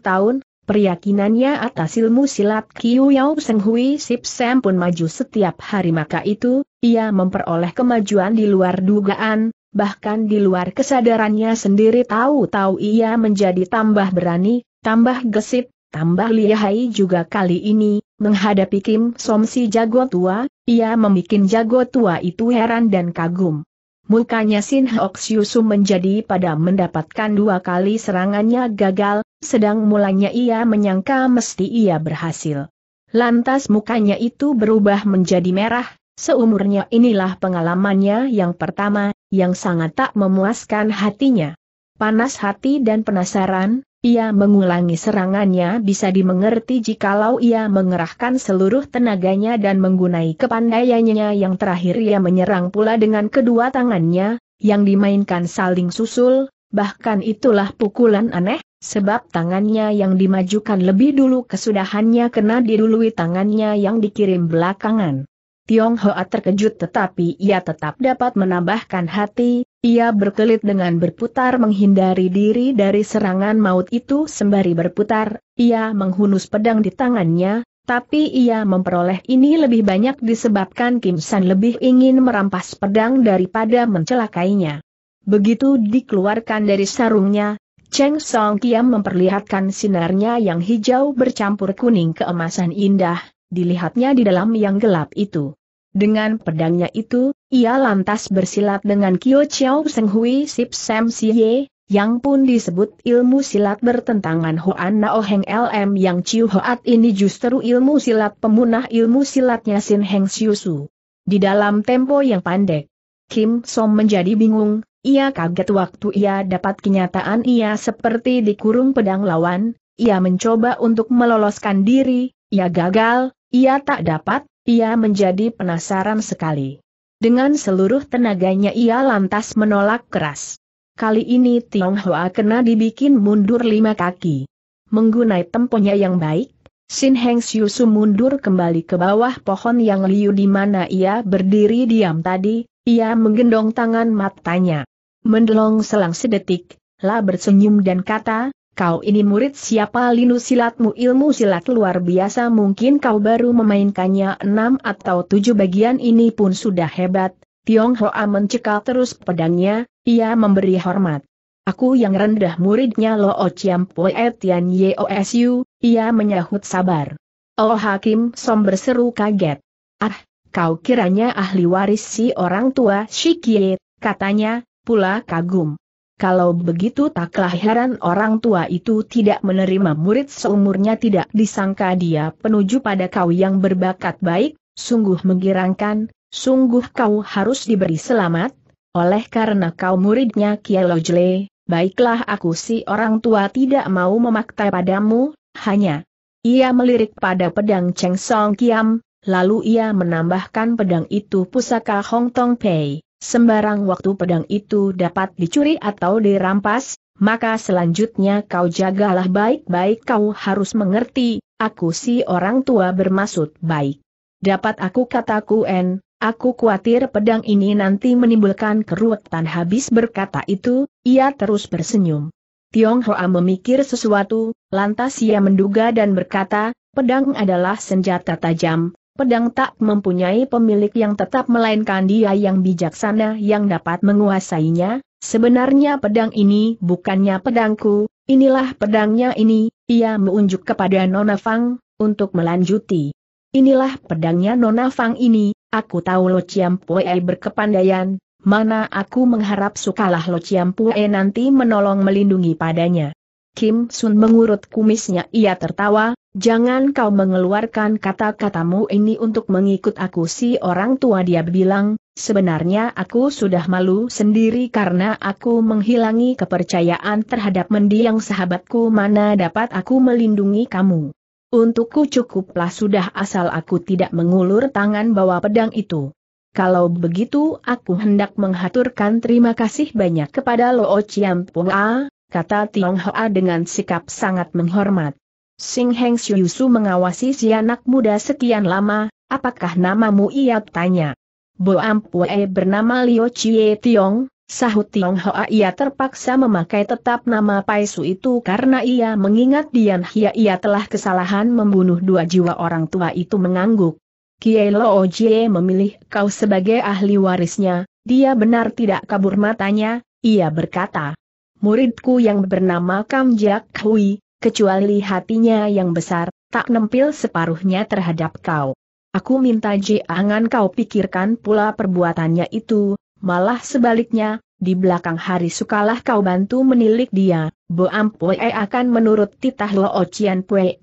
tahun, Peryakinannya atas ilmu silat Kiu Yau Seng Hui Sip Sam pun maju setiap hari maka itu, ia memperoleh kemajuan di luar dugaan, bahkan di luar kesadarannya sendiri tahu-tahu ia menjadi tambah berani, tambah gesit, tambah lihai juga kali ini, menghadapi Kim Somsi jago tua, ia membuat jago tua itu heran dan kagum. Mukanya Sin Hok Siusu menjadi pada mendapatkan dua kali serangannya gagal, sedang mulanya ia menyangka mesti ia berhasil. Lantas mukanya itu berubah menjadi merah, seumurnya inilah pengalamannya yang pertama, yang sangat tak memuaskan hatinya. Panas hati dan penasaran, ia mengulangi serangannya bisa dimengerti jikalau ia mengerahkan seluruh tenaganya dan menggunai kepandaiannya yang terakhir ia menyerang pula dengan kedua tangannya, yang dimainkan saling susul, bahkan itulah pukulan aneh, sebab tangannya yang dimajukan lebih dulu kesudahannya kena didului tangannya yang dikirim belakangan. Tiong Hoa terkejut tetapi ia tetap dapat menambahkan hati, ia berkelit dengan berputar menghindari diri dari serangan maut itu sembari berputar, ia menghunus pedang di tangannya, tapi ia memperoleh ini lebih banyak disebabkan Kim San lebih ingin merampas pedang daripada mencelakainya. Begitu dikeluarkan dari sarungnya, Cheng Song Kiam memperlihatkan sinarnya yang hijau bercampur kuning keemasan indah, dilihatnya di dalam yang gelap itu. Dengan pedangnya itu, ia lantas bersilat dengan Kyo Chiao Seng Hui Sip Sam Si Ye, yang pun disebut ilmu silat bertentangan Hoan Nao Heng LM yang Chiu Hoat ini justru ilmu silat pemunah ilmu silatnya Sin Heng Siu Su. Di dalam tempo yang pendek, Kim Som menjadi bingung, ia kaget waktu ia dapat kenyataan ia seperti dikurung pedang lawan, ia mencoba untuk meloloskan diri, ia gagal, ia tak dapat, ia menjadi penasaran sekali. Dengan seluruh tenaganya ia lantas menolak keras. Kali ini Tiong Hoa kena dibikin mundur lima kaki. Menggunai temponya yang baik, Sin Heng Siusu mundur kembali ke bawah pohon yang liu di mana ia berdiri diam tadi, ia menggendong tangan matanya. Mendelong selang sedetik, La bersenyum dan kata, kau ini murid siapa linu silatmu ilmu silat luar biasa mungkin kau baru memainkannya enam atau tujuh bagian ini pun sudah hebat, Tiong Hoa mencekal terus pedangnya, ia memberi hormat. Aku yang rendah muridnya Lo O oh Chiam Poe Tian Yeosu, ia menyahut sabar. Oh Hakim Som berseru kaget. Ah, kau kiranya ahli waris si orang tua Shikie, katanya, pula kagum. Kalau begitu taklah heran orang tua itu tidak menerima murid seumurnya tidak disangka dia penuju pada kau yang berbakat baik, sungguh menggirangkan, sungguh kau harus diberi selamat, oleh karena kau muridnya Kielojle, baiklah aku si orang tua tidak mau memakta padamu, hanya. Ia melirik pada pedang Cheng Song Kiam, lalu ia menambahkan pedang itu pusaka Hong Tong Pei. Sembarang waktu pedang itu dapat dicuri atau dirampas, maka selanjutnya kau jagalah baik-baik kau harus mengerti, aku si orang tua bermaksud baik. Dapat aku kataku en, aku khawatir pedang ini nanti menimbulkan keruwetan habis berkata itu, ia terus bersenyum. Tiong Hoa memikir sesuatu, lantas ia menduga dan berkata, pedang adalah senjata tajam, pedang tak mempunyai pemilik yang tetap melainkan dia yang bijaksana yang dapat menguasainya, sebenarnya pedang ini bukannya pedangku, inilah pedangnya ini, ia menunjuk kepada Nona Fang, untuk melanjuti. Inilah pedangnya Nona Fang ini, aku tahu Lo Ciampue berkepandaian, mana aku mengharap sukalah Lo Ciampue nanti menolong melindungi padanya. Kim Sun mengurut kumisnya ia tertawa, jangan kau mengeluarkan kata-katamu ini untuk mengikut aku si orang tua dia bilang, sebenarnya aku sudah malu sendiri karena aku menghilangi kepercayaan terhadap mendiang sahabatku mana dapat aku melindungi kamu. Untukku cukuplah sudah asal aku tidak mengulur tangan bawa pedang itu. Kalau begitu aku hendak menghaturkan terima kasih banyak kepada Loo Chiam Pua, kata Tiong Hoa dengan sikap sangat menghormat. Sing Heng Syusu mengawasi si anak muda sekian lama, apakah namamu ia tanya. Bo Ampue bernama Liu Chie Tiong, sahut Tiong Hoa ia terpaksa memakai tetap nama Paisu itu karena ia mengingat Dian Hia ia telah kesalahan membunuh dua jiwa orang tua itu mengangguk. Kie Lo Jie memilih kau sebagai ahli warisnya, dia benar tidak kabur matanya, ia berkata muridku yang bernama Kam Jiak Hui, kecuali hatinya yang besar, tak nempil separuhnya terhadap kau. Aku minta jangan kau pikirkan pula perbuatannya itu, malah sebaliknya, di belakang hari sukalah kau bantu menilik dia, Bo Ampue akan menurut titah Lo ocian Pue,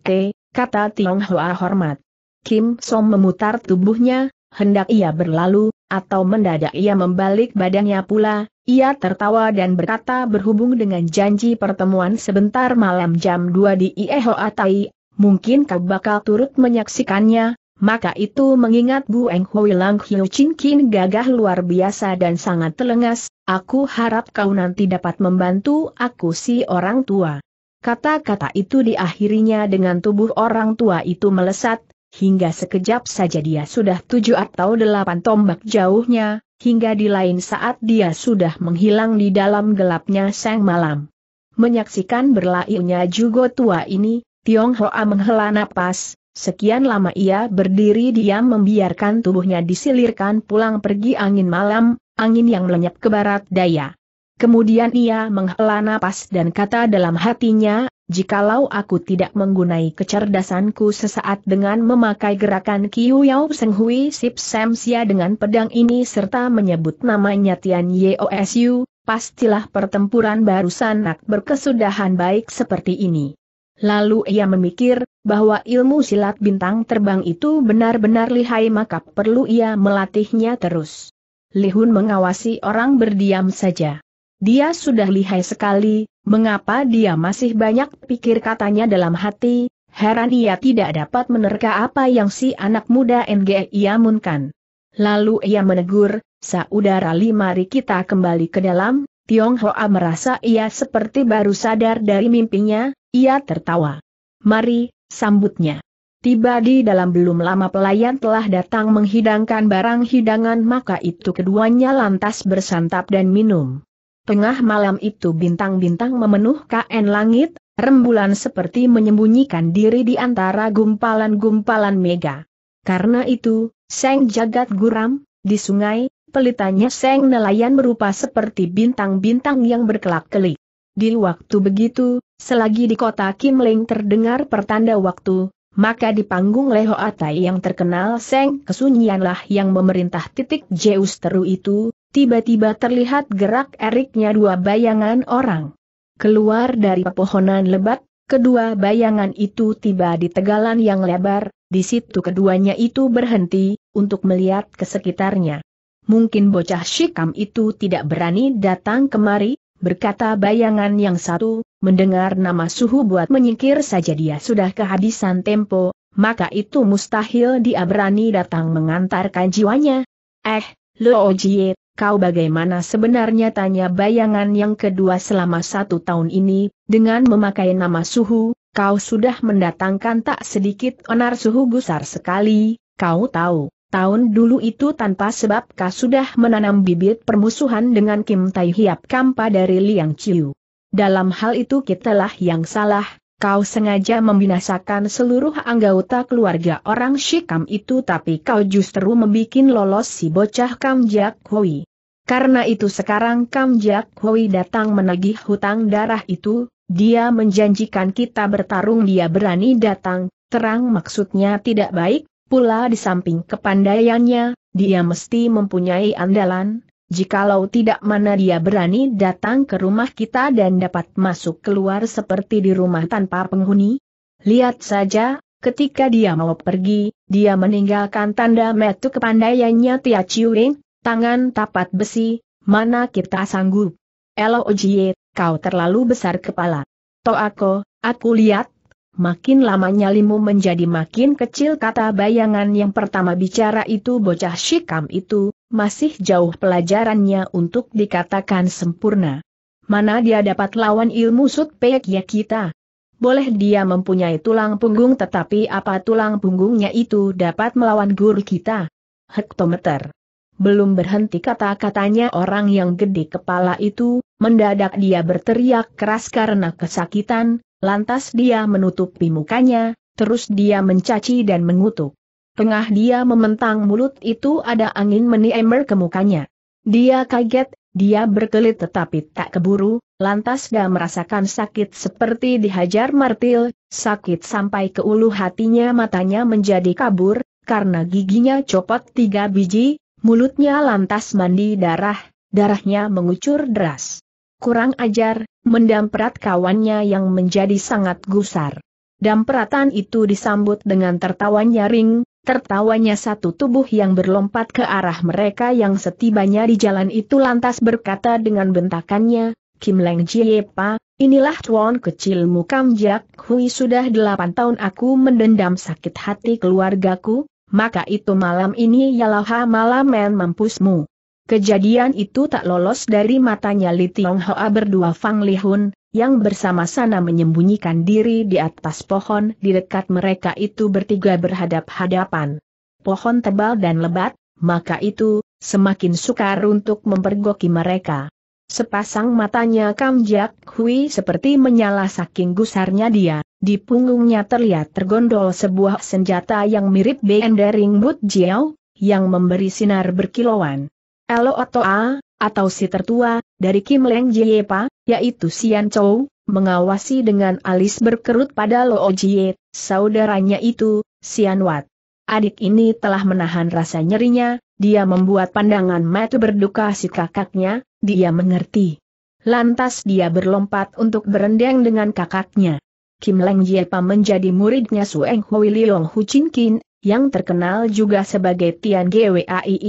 kata Tiong Hoa hormat. Kim Song memutar tubuhnya, hendak ia berlalu, atau mendadak ia membalik badannya pula, ia tertawa dan berkata berhubung dengan janji pertemuan sebentar malam jam 2 di Ieho Atai, mungkin kau bakal turut menyaksikannya, maka itu mengingat Bu Eng Hui Lang Hiu Chin Kin gagah luar biasa dan sangat telengas, aku harap kau nanti dapat membantu aku si orang tua. Kata-kata itu diakhirinya dengan tubuh orang tua itu melesat, hingga sekejap saja dia sudah tujuh atau delapan tombak jauhnya, hingga di lain saat dia sudah menghilang di dalam gelapnya sang malam. Menyaksikan berlainya juga tua ini, Tiong Hoa menghela napas, Sekian lama ia berdiri diam membiarkan tubuhnya disilirkan pulang pergi angin malam, angin yang lenyap ke barat daya. Kemudian ia menghela napas dan kata dalam hatinya, jikalau aku tidak menggunai kecerdasanku sesaat dengan memakai gerakan Kiu Yao Seng Hui Sip Sam Sia dengan pedang ini serta menyebut namanya Tian Yeosu, pastilah pertempuran barusan nak berkesudahan baik seperti ini. Lalu ia memikir, bahwa ilmu silat bintang terbang itu benar-benar lihai maka perlu ia melatihnya terus. Lihun mengawasi orang berdiam saja. Dia sudah lihai sekali, mengapa dia masih banyak pikir katanya dalam hati, heran ia tidak dapat menerka apa yang si anak muda ia munkan. Lalu ia menegur, saudara Li mari kita kembali ke dalam, Tiong Hoa merasa ia seperti baru sadar dari mimpinya, ia tertawa. Mari, sambutnya. Tiba di dalam belum lama pelayan telah datang menghidangkan barang hidangan maka itu keduanya lantas bersantap dan minum. Tengah malam itu bintang-bintang memenuh kain langit, rembulan seperti menyembunyikan diri di antara gumpalan-gumpalan mega. Karena itu, Seng jagat guram, di sungai, pelitanya Seng nelayan berupa seperti bintang-bintang yang berkelak-kelik. Di waktu begitu, selagi di kota Kimling terdengar pertanda waktu, maka di panggung Leho Atai yang terkenal Seng kesunyianlah yang memerintah titik Zeus teru itu, tiba-tiba terlihat gerak eriknya dua bayangan orang. Keluar dari pepohonan lebat, kedua bayangan itu tiba di tegalan yang lebar, di situ keduanya itu berhenti, untuk melihat ke sekitarnya. Mungkin bocah Shikam itu tidak berani datang kemari, berkata bayangan yang satu, mendengar nama suhu buat menyingkir saja dia sudah kehabisan tempo, maka itu mustahil dia berani datang mengantarkan jiwanya. Eh, Lo Jie kau bagaimana sebenarnya tanya bayangan yang kedua selama satu tahun ini, dengan memakai nama suhu, kau sudah mendatangkan tak sedikit onar suhu gusar sekali, kau tahu. Tahun dulu itu tanpa sebab kau sudah menanam bibit permusuhan dengan Kim Tai Hiap Kampa dari Liang Chiu. Dalam hal itu kitalah yang salah, Kau sengaja membinasakan seluruh anggota keluarga orang Shikam itu tapi kau justru membikin lolos si bocah Kam Jiak Hui. Karena itu sekarang Kam Jiak Hui datang menagih hutang darah itu, dia menjanjikan kita bertarung dia berani datang, terang maksudnya tidak baik, pula di samping kepandaiannya, dia mesti mempunyai andalan, Jikalau tidak mana dia berani datang ke rumah kita dan dapat masuk keluar seperti di rumah tanpa penghuni? Lihat saja, ketika dia mau pergi, dia meninggalkan tanda metu kepandaiannya Tia Ciuring, tangan tapat besi, mana kita sanggup? Elo Ojie, kau terlalu besar kepala. Toako, aku lihat, Makin lamanya limu menjadi makin kecil kata bayangan yang pertama bicara itu bocah Shikam itu, masih jauh pelajarannya untuk dikatakan sempurna. Mana dia dapat lawan ilmu sud ya kita? Boleh dia mempunyai tulang punggung tetapi apa tulang punggungnya itu dapat melawan guru kita? Hektometer. Belum berhenti kata-katanya orang yang gede kepala itu, mendadak dia berteriak keras karena kesakitan, Lantas dia menutupi mukanya, terus dia mencaci dan mengutuk. Tengah dia mementang mulut itu ada angin meniember ke mukanya. Dia kaget, dia berkelit tetapi tak keburu, lantas dia merasakan sakit seperti dihajar martil, sakit sampai ke ulu hatinya matanya menjadi kabur, karena giginya copot tiga biji, mulutnya lantas mandi darah, darahnya mengucur deras kurang ajar, mendamprat kawannya yang menjadi sangat gusar. Dampratan itu disambut dengan tertawa nyaring, tertawanya satu tubuh yang berlompat ke arah mereka yang setibanya di jalan itu lantas berkata dengan bentakannya, Kim Leng Jie Pa, inilah cuan kecilmu Kam Jak Hui sudah delapan tahun aku mendendam sakit hati keluargaku, maka itu malam ini ialah malam mampusmu. Kejadian itu tak lolos dari matanya Li Tiong Hoa berdua Fang Li Hun, yang bersama sana menyembunyikan diri di atas pohon di dekat mereka itu bertiga berhadap-hadapan. Pohon tebal dan lebat, maka itu, semakin sukar untuk mempergoki mereka. Sepasang matanya Kam Jiak Hui seperti menyala saking gusarnya dia, di punggungnya terlihat tergondol sebuah senjata yang mirip bendering But Jiao, yang memberi sinar berkilauan. Elo Oto A, atau si tertua, dari Kim Leng Pa, yaitu Sian Chou, mengawasi dengan alis berkerut pada Lo Jie, saudaranya itu, Sian Wat. Adik ini telah menahan rasa nyerinya, dia membuat pandangan mata berduka si kakaknya, dia mengerti. Lantas dia berlompat untuk berendang dengan kakaknya. Kim Leng Pa menjadi muridnya Sueng Hui Leong Hu Chin Kin, yang terkenal juga sebagai Tian Gwai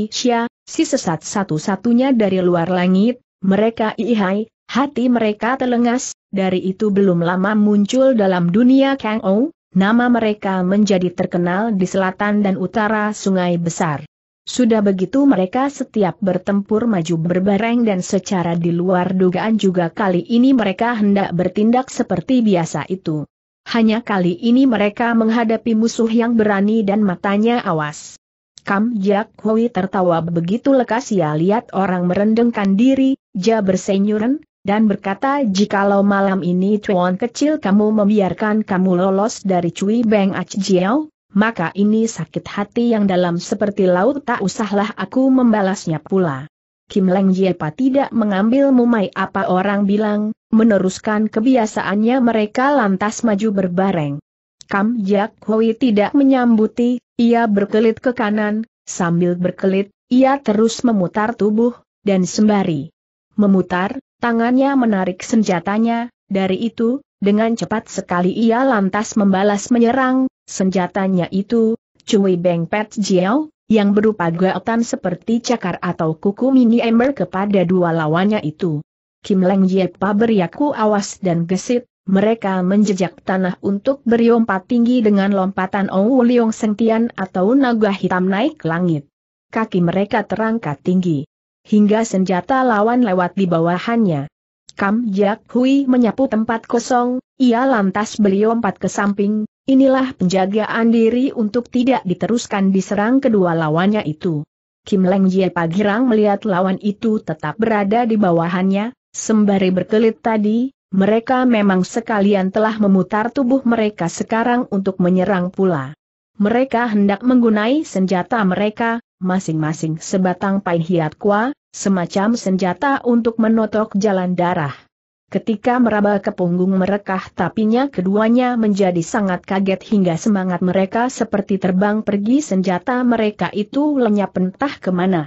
Xia, Si sesat satu-satunya dari luar langit, mereka ihai, hati mereka telengas, dari itu belum lama muncul dalam dunia Kang Ou, nama mereka menjadi terkenal di selatan dan utara sungai besar. Sudah begitu mereka setiap bertempur maju berbareng dan secara di luar dugaan juga kali ini mereka hendak bertindak seperti biasa itu. Hanya kali ini mereka menghadapi musuh yang berani dan matanya awas. Kam Jiak Hui tertawa begitu lekas ia lihat orang merendengkan diri, ja bersenyuran, dan berkata jikalau malam ini cuan kecil kamu membiarkan kamu lolos dari Cui Beng Jiao, maka ini sakit hati yang dalam seperti laut tak usahlah aku membalasnya pula. Kim Leng Jiepa tidak mengambil mumai apa orang bilang, meneruskan kebiasaannya mereka lantas maju berbareng. Kam Yak Hui tidak menyambuti, ia berkelit ke kanan, sambil berkelit, ia terus memutar tubuh, dan sembari memutar, tangannya menarik senjatanya, dari itu, dengan cepat sekali ia lantas membalas menyerang, senjatanya itu, Cui Beng Pet Jiao, yang berupa gaotan seperti cakar atau kuku mini ember kepada dua lawannya itu. Kim Leng Jiepa beriaku awas dan gesit, mereka menjejak tanah untuk berlompat tinggi dengan lompatan Ou Liong Sengtian atau naga hitam naik langit. Kaki mereka terangkat tinggi. Hingga senjata lawan lewat di bawahannya. Kam Jak Hui menyapu tempat kosong, ia lantas berlompat ke samping, inilah penjagaan diri untuk tidak diteruskan diserang kedua lawannya itu. Kim Leng Jie Pagirang melihat lawan itu tetap berada di bawahannya, sembari berkelit tadi, mereka memang sekalian telah memutar tubuh mereka sekarang untuk menyerang pula. Mereka hendak menggunai senjata mereka, masing-masing sebatang pain hiat kua, semacam senjata untuk menotok jalan darah. Ketika meraba ke punggung mereka tapinya keduanya menjadi sangat kaget hingga semangat mereka seperti terbang pergi senjata mereka itu lenyap entah kemana.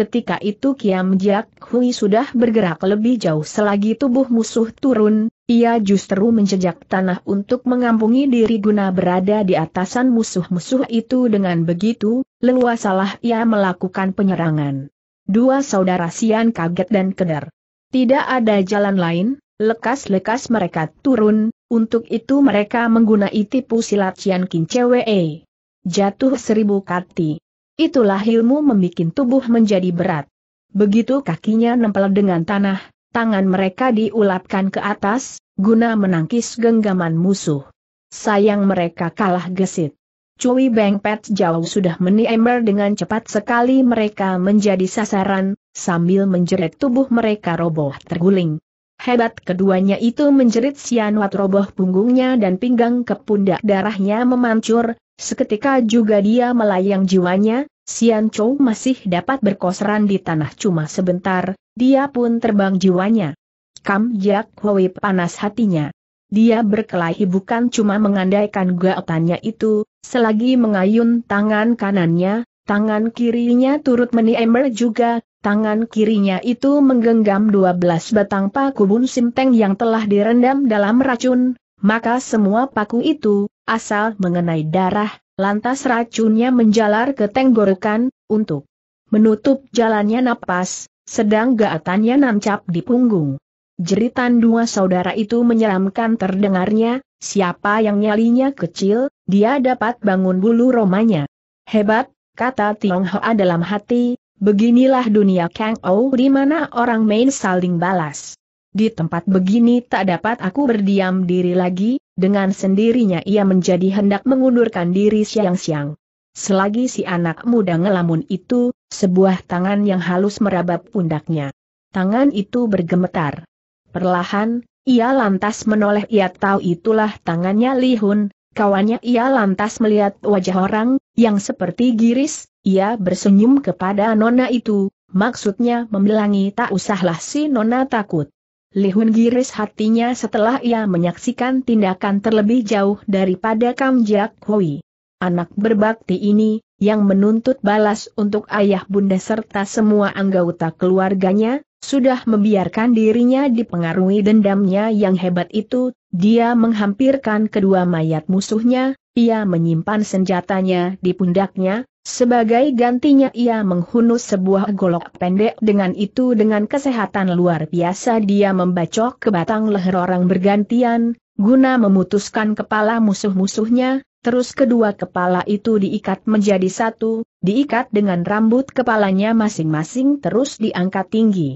Ketika itu Kiam Jiak Hui sudah bergerak lebih jauh selagi tubuh musuh turun, ia justru menjejak tanah untuk mengampungi diri guna berada di atasan musuh-musuh itu dengan begitu, leluasalah ia melakukan penyerangan. Dua saudara Sian kaget dan keder. Tidak ada jalan lain, lekas-lekas mereka turun, untuk itu mereka menggunakan tipu silat Sian Kin Cwe. Jatuh seribu kati. Itulah ilmu membuat tubuh menjadi berat. Begitu kakinya nempel dengan tanah, tangan mereka diulapkan ke atas, guna menangkis genggaman musuh. Sayang mereka kalah gesit. Cui Beng Pet jauh sudah meniember dengan cepat sekali mereka menjadi sasaran, sambil menjerit tubuh mereka roboh terguling. Hebat keduanya itu menjerit sianwat roboh punggungnya dan pinggang ke pundak darahnya memancur, seketika juga dia melayang jiwanya, Sian Chou masih dapat berkosran di tanah cuma sebentar, dia pun terbang jiwanya. Kam Jak Hoi panas hatinya. Dia berkelahi bukan cuma mengandaikan gaotannya itu, selagi mengayun tangan kanannya, Tangan kirinya turut meniember juga, tangan kirinya itu menggenggam 12 batang paku bun simteng yang telah direndam dalam racun, maka semua paku itu, asal mengenai darah, lantas racunnya menjalar ke tenggorokan, untuk menutup jalannya napas, sedang gaatannya nancap di punggung. Jeritan dua saudara itu menyeramkan terdengarnya, siapa yang nyalinya kecil, dia dapat bangun bulu romanya. Hebat, kata Tionghoa dalam hati, beginilah dunia Kang Ou di mana orang main saling balas. Di tempat begini tak dapat aku berdiam diri lagi, dengan sendirinya ia menjadi hendak mengundurkan diri siang-siang. Selagi si anak muda ngelamun itu, sebuah tangan yang halus merabap pundaknya. Tangan itu bergemetar. Perlahan, ia lantas menoleh ia tahu itulah tangannya Li Hun, Kawannya ia lantas melihat wajah orang, yang seperti giris, ia bersenyum kepada nona itu, maksudnya membelangi tak usahlah si nona takut. Lihun giris hatinya setelah ia menyaksikan tindakan terlebih jauh daripada Kamjak Hui. Anak berbakti ini, yang menuntut balas untuk ayah bunda serta semua anggota keluarganya, sudah membiarkan dirinya dipengaruhi dendamnya yang hebat itu, dia menghampirkan kedua mayat musuhnya, ia menyimpan senjatanya di pundaknya, sebagai gantinya ia menghunus sebuah golok pendek dengan itu dengan kesehatan luar biasa dia membacok ke batang leher orang bergantian, guna memutuskan kepala musuh-musuhnya, Terus kedua kepala itu diikat menjadi satu, diikat dengan rambut kepalanya masing-masing terus diangkat tinggi.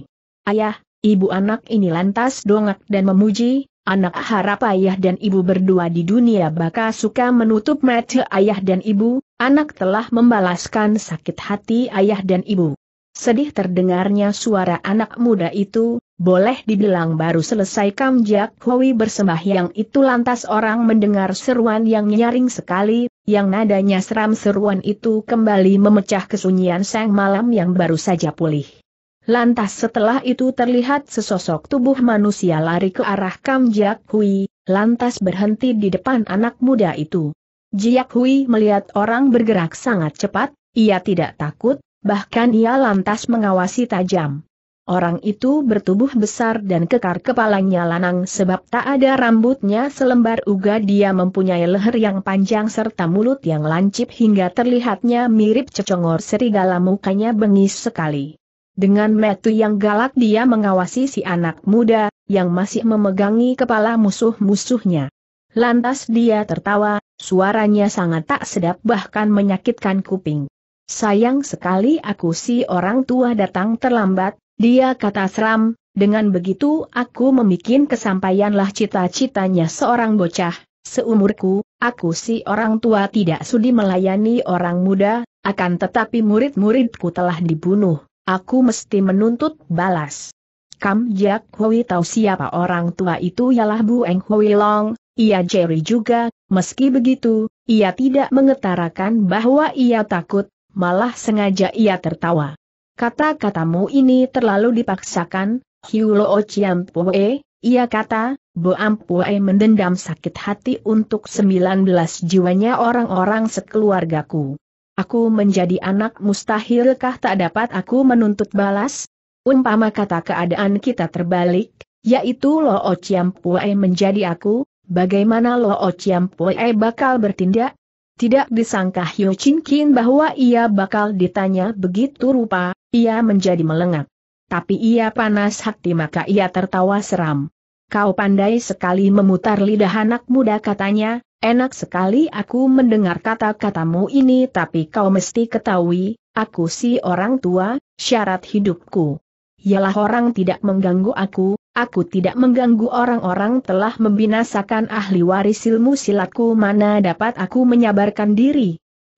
Ayah, ibu anak ini lantas dongak dan memuji, anak harap ayah dan ibu berdua di dunia baka suka menutup mata ayah dan ibu, anak telah membalaskan sakit hati ayah dan ibu. Sedih terdengarnya suara anak muda itu, boleh dibilang baru selesai Kam Jiak bersembah yang itu lantas orang mendengar seruan yang nyaring sekali, yang nadanya seram seruan itu kembali memecah kesunyian sang malam yang baru saja pulih. Lantas setelah itu terlihat sesosok tubuh manusia lari ke arah Kam Jiak Hui, lantas berhenti di depan anak muda itu. Jiak Hui melihat orang bergerak sangat cepat, ia tidak takut, bahkan ia lantas mengawasi tajam. Orang itu bertubuh besar dan kekar kepalanya lanang sebab tak ada rambutnya selembar uga dia mempunyai leher yang panjang serta mulut yang lancip hingga terlihatnya mirip cecongor serigala mukanya bengis sekali. Dengan metu yang galak dia mengawasi si anak muda, yang masih memegangi kepala musuh-musuhnya. Lantas dia tertawa, suaranya sangat tak sedap bahkan menyakitkan kuping. Sayang sekali aku si orang tua datang terlambat, dia kata seram, dengan begitu aku membuat kesampaianlah cita-citanya seorang bocah, seumurku, aku si orang tua tidak sudi melayani orang muda, akan tetapi murid-muridku telah dibunuh, aku mesti menuntut balas. Kam Jak Hui tahu siapa orang tua itu ialah Bu Eng Hui Long, ia Jerry juga, meski begitu, ia tidak mengetarakan bahwa ia takut, malah sengaja ia tertawa. Kata-katamu ini terlalu dipaksakan, Hiu Hiulo Chiampue, ia kata, Bo Ampue mendendam sakit hati untuk 19 jiwanya orang-orang sekeluargaku. Aku menjadi anak mustahilkah tak dapat aku menuntut balas? Umpama kata keadaan kita terbalik, yaitu Lo Chiampue menjadi aku, bagaimana Lo Chiampue bakal bertindak? Tidak disangka Hiu Chin Kin bahwa ia bakal ditanya begitu rupa, ia menjadi melengak. Tapi ia panas hati maka ia tertawa seram. Kau pandai sekali memutar lidah anak muda katanya, enak sekali aku mendengar kata-katamu ini tapi kau mesti ketahui, aku si orang tua, syarat hidupku. Yalah orang tidak mengganggu aku, aku tidak mengganggu orang-orang telah membinasakan ahli waris ilmu silatku mana dapat aku menyabarkan diri.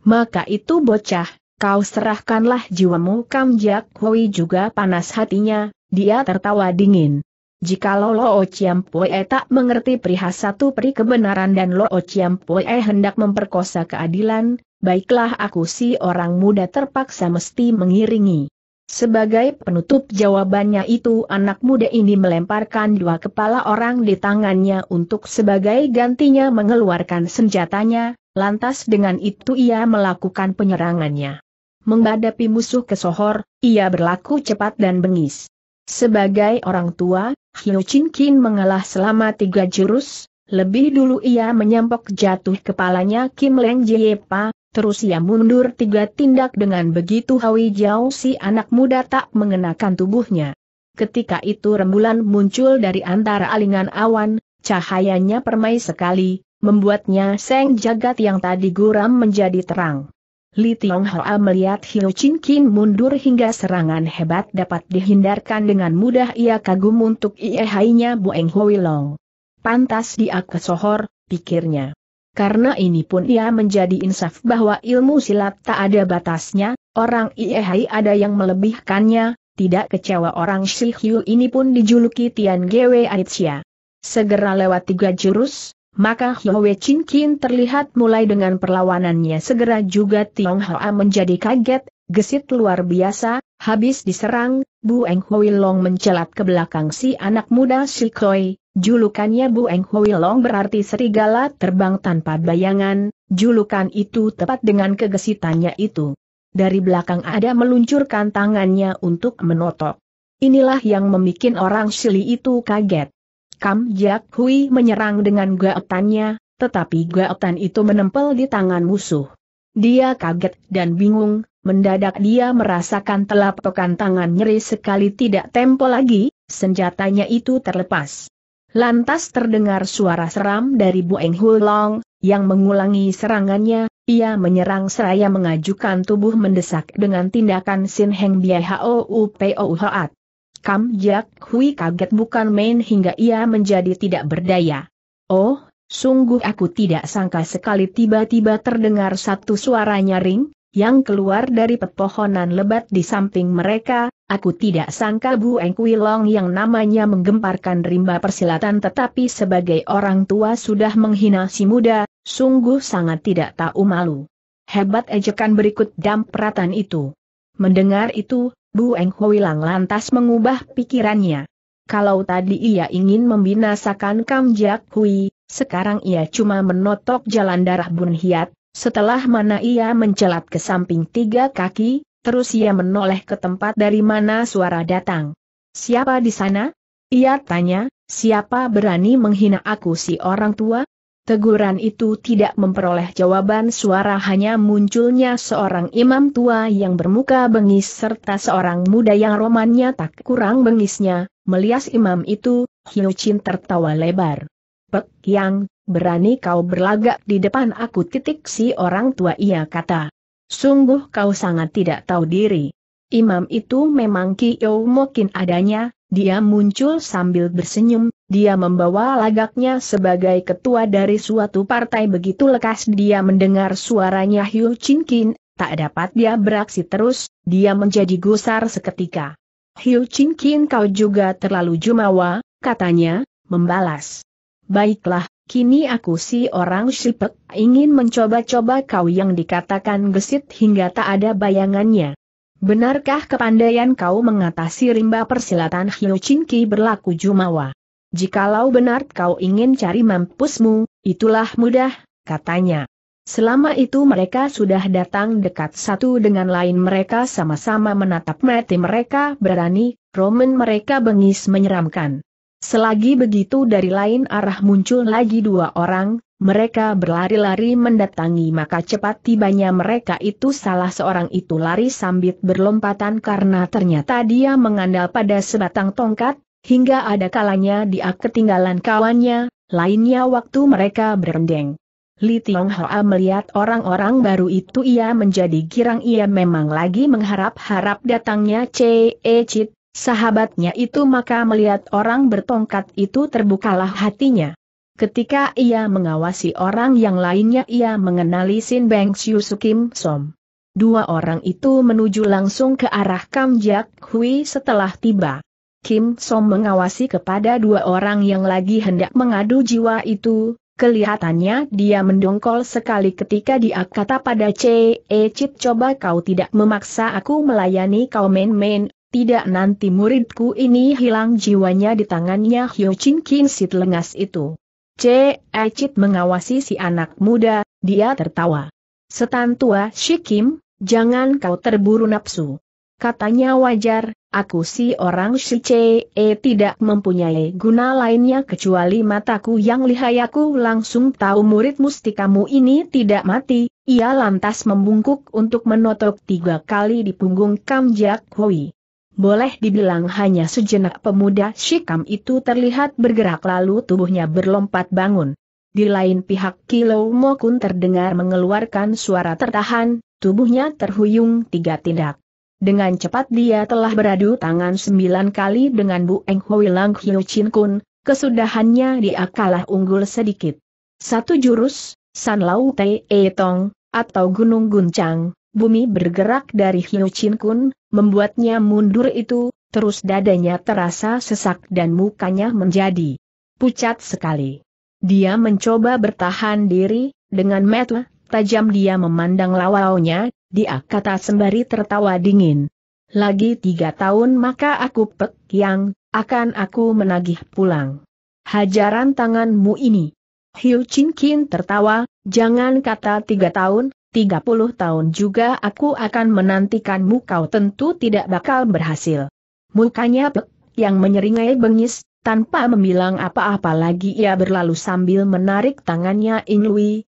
Maka itu bocah, Kau serahkanlah jiwamu Kam Jak Hui juga panas hatinya, dia tertawa dingin. Jikalau Lo Chiam Pue tak mengerti perihal satu peri kebenaran dan Lo Chiam Pue hendak memperkosa keadilan, baiklah aku si orang muda terpaksa mesti mengiringi. Sebagai penutup jawabannya itu anak muda ini melemparkan dua kepala orang di tangannya untuk sebagai gantinya mengeluarkan senjatanya, lantas dengan itu ia melakukan penyerangannya. Menghadapi musuh kesohor, ia berlaku cepat dan bengis. Sebagai orang tua, Hiu Chin Kin mengalah selama tiga jurus, lebih dulu ia menyampok jatuh kepalanya Kim Leng Jiepa, terus ia mundur tiga tindak dengan begitu Hawi Jiao si anak muda tak mengenakan tubuhnya. Ketika itu rembulan muncul dari antara alingan awan, cahayanya permai sekali, membuatnya seng jagat yang tadi guram menjadi terang. Li Tiong Hoa melihat Hiu Chin Kin mundur hingga serangan hebat dapat dihindarkan dengan mudah ia kagum untuk iehainya Eng Hui Long. Pantas dia kesohor, pikirnya. Karena ini pun ia menjadi insaf bahwa ilmu silat tak ada batasnya, orang Iehai ada yang melebihkannya, tidak kecewa orang Hiu ini pun dijuluki Tian Gwe Aitsya. Segera lewat tiga jurus, maka Hwe Chin Kin terlihat mulai dengan perlawanannya segera juga Tiong Hoa menjadi kaget, gesit luar biasa, habis diserang, Bu Eng Hoi Long mencelat ke belakang si anak muda si Koi, julukannya Bu Eng Hoi Long berarti serigala terbang tanpa bayangan, julukan itu tepat dengan kegesitannya itu. Dari belakang ada meluncurkan tangannya untuk menotok. Inilah yang membuat orang Sili itu kaget. Kam Jiak Hui menyerang dengan gaetannya, tetapi gaetan itu menempel di tangan musuh. Dia kaget dan bingung, mendadak dia merasakan telapokan tangan nyeri sekali tidak tempo lagi, senjatanya itu terlepas. Lantas terdengar suara seram dari Bu Eng Hulong, yang mengulangi serangannya, ia menyerang seraya mengajukan tubuh mendesak dengan tindakan Sin Heng U Upou Hoat. Kam Jak Hui kaget bukan main hingga ia menjadi tidak berdaya. Oh, sungguh aku tidak sangka sekali tiba-tiba terdengar satu suara nyaring, yang keluar dari pepohonan lebat di samping mereka, aku tidak sangka Bu Eng Kui Long yang namanya menggemparkan rimba persilatan tetapi sebagai orang tua sudah menghina si muda, sungguh sangat tidak tahu malu. Hebat ejekan berikut dampratan itu. Mendengar itu, Bu Eng Lang lantas mengubah pikirannya. Kalau tadi ia ingin membinasakan Kam Jiak Hui, sekarang ia cuma menotok jalan darah Bun Hiat, setelah mana ia mencelat ke samping tiga kaki, terus ia menoleh ke tempat dari mana suara datang. Siapa di sana? Ia tanya, siapa berani menghina aku si orang tua? Teguran itu tidak memperoleh jawaban suara hanya munculnya seorang imam tua yang bermuka bengis serta seorang muda yang romannya tak kurang bengisnya, melias imam itu, Hiu Chin tertawa lebar. Pek Yang, berani kau berlagak di depan aku titik si orang tua ia kata. Sungguh kau sangat tidak tahu diri. Imam itu memang Kiyo Mokin adanya, dia muncul sambil bersenyum, dia membawa lagaknya sebagai ketua dari suatu partai begitu lekas dia mendengar suaranya Hyu Chin Kin, tak dapat dia beraksi terus, dia menjadi gusar seketika. Hyu Chin Kin kau juga terlalu jumawa, katanya, membalas. Baiklah, kini aku si orang sipek ingin mencoba-coba kau yang dikatakan gesit hingga tak ada bayangannya. Benarkah kepandaian kau mengatasi rimba persilatan Hiu Chinki berlaku jumawa? Jikalau benar kau ingin cari mampusmu, itulah mudah, katanya. Selama itu mereka sudah datang dekat satu dengan lain mereka sama-sama menatap mati mereka berani, roman mereka bengis menyeramkan. Selagi begitu dari lain arah muncul lagi dua orang, mereka berlari-lari mendatangi maka cepat tibanya mereka itu salah seorang itu lari sambil berlompatan karena ternyata dia mengandal pada sebatang tongkat, hingga ada kalanya dia ketinggalan kawannya, lainnya waktu mereka berendeng. Li Tiong Hoa melihat orang-orang baru itu ia menjadi girang ia memang lagi mengharap-harap datangnya Chee Chit, sahabatnya itu maka melihat orang bertongkat itu terbukalah hatinya. Ketika ia mengawasi orang yang lainnya ia mengenali Sin Beng Xiu Sukim Som. Dua orang itu menuju langsung ke arah Kam Jak Hui setelah tiba. Kim Som mengawasi kepada dua orang yang lagi hendak mengadu jiwa itu, Kelihatannya dia mendongkol sekali ketika dia kata pada C.E. Eh, Chip coba kau tidak memaksa aku melayani kau main-main, tidak nanti muridku ini hilang jiwanya di tangannya Hyo Chin Kin sit lengas itu. C. Chit mengawasi si anak muda, dia tertawa. Setan tua Shikim, jangan kau terburu nafsu. Katanya wajar, aku si orang si C. E tidak mempunyai guna lainnya kecuali mataku yang lihai aku langsung tahu murid mustikamu ini tidak mati, ia lantas membungkuk untuk menotok tiga kali di punggung Kam Jak Hoi. Boleh dibilang hanya sejenak pemuda Shikam itu terlihat bergerak lalu tubuhnya berlompat bangun. Di lain pihak Kilo Mokun terdengar mengeluarkan suara tertahan, tubuhnya terhuyung tiga tindak. Dengan cepat dia telah beradu tangan sembilan kali dengan Bu Eng Hui Lang Hiu Chin Kun, kesudahannya dia kalah unggul sedikit. Satu jurus, San Lau Te E Tong, atau Gunung Guncang, bumi bergerak dari Hiu Chin Kun, membuatnya mundur itu, terus dadanya terasa sesak dan mukanya menjadi pucat sekali. Dia mencoba bertahan diri, dengan mata tajam dia memandang lawaunya, dia kata sembari tertawa dingin. Lagi tiga tahun maka aku pek yang, akan aku menagih pulang. Hajaran tanganmu ini. Hiu Chin Kin tertawa, jangan kata tiga tahun, 30 tahun juga aku akan menantikanmu kau tentu tidak bakal berhasil. Mukanya pek, yang menyeringai bengis, tanpa membilang apa-apa lagi ia berlalu sambil menarik tangannya In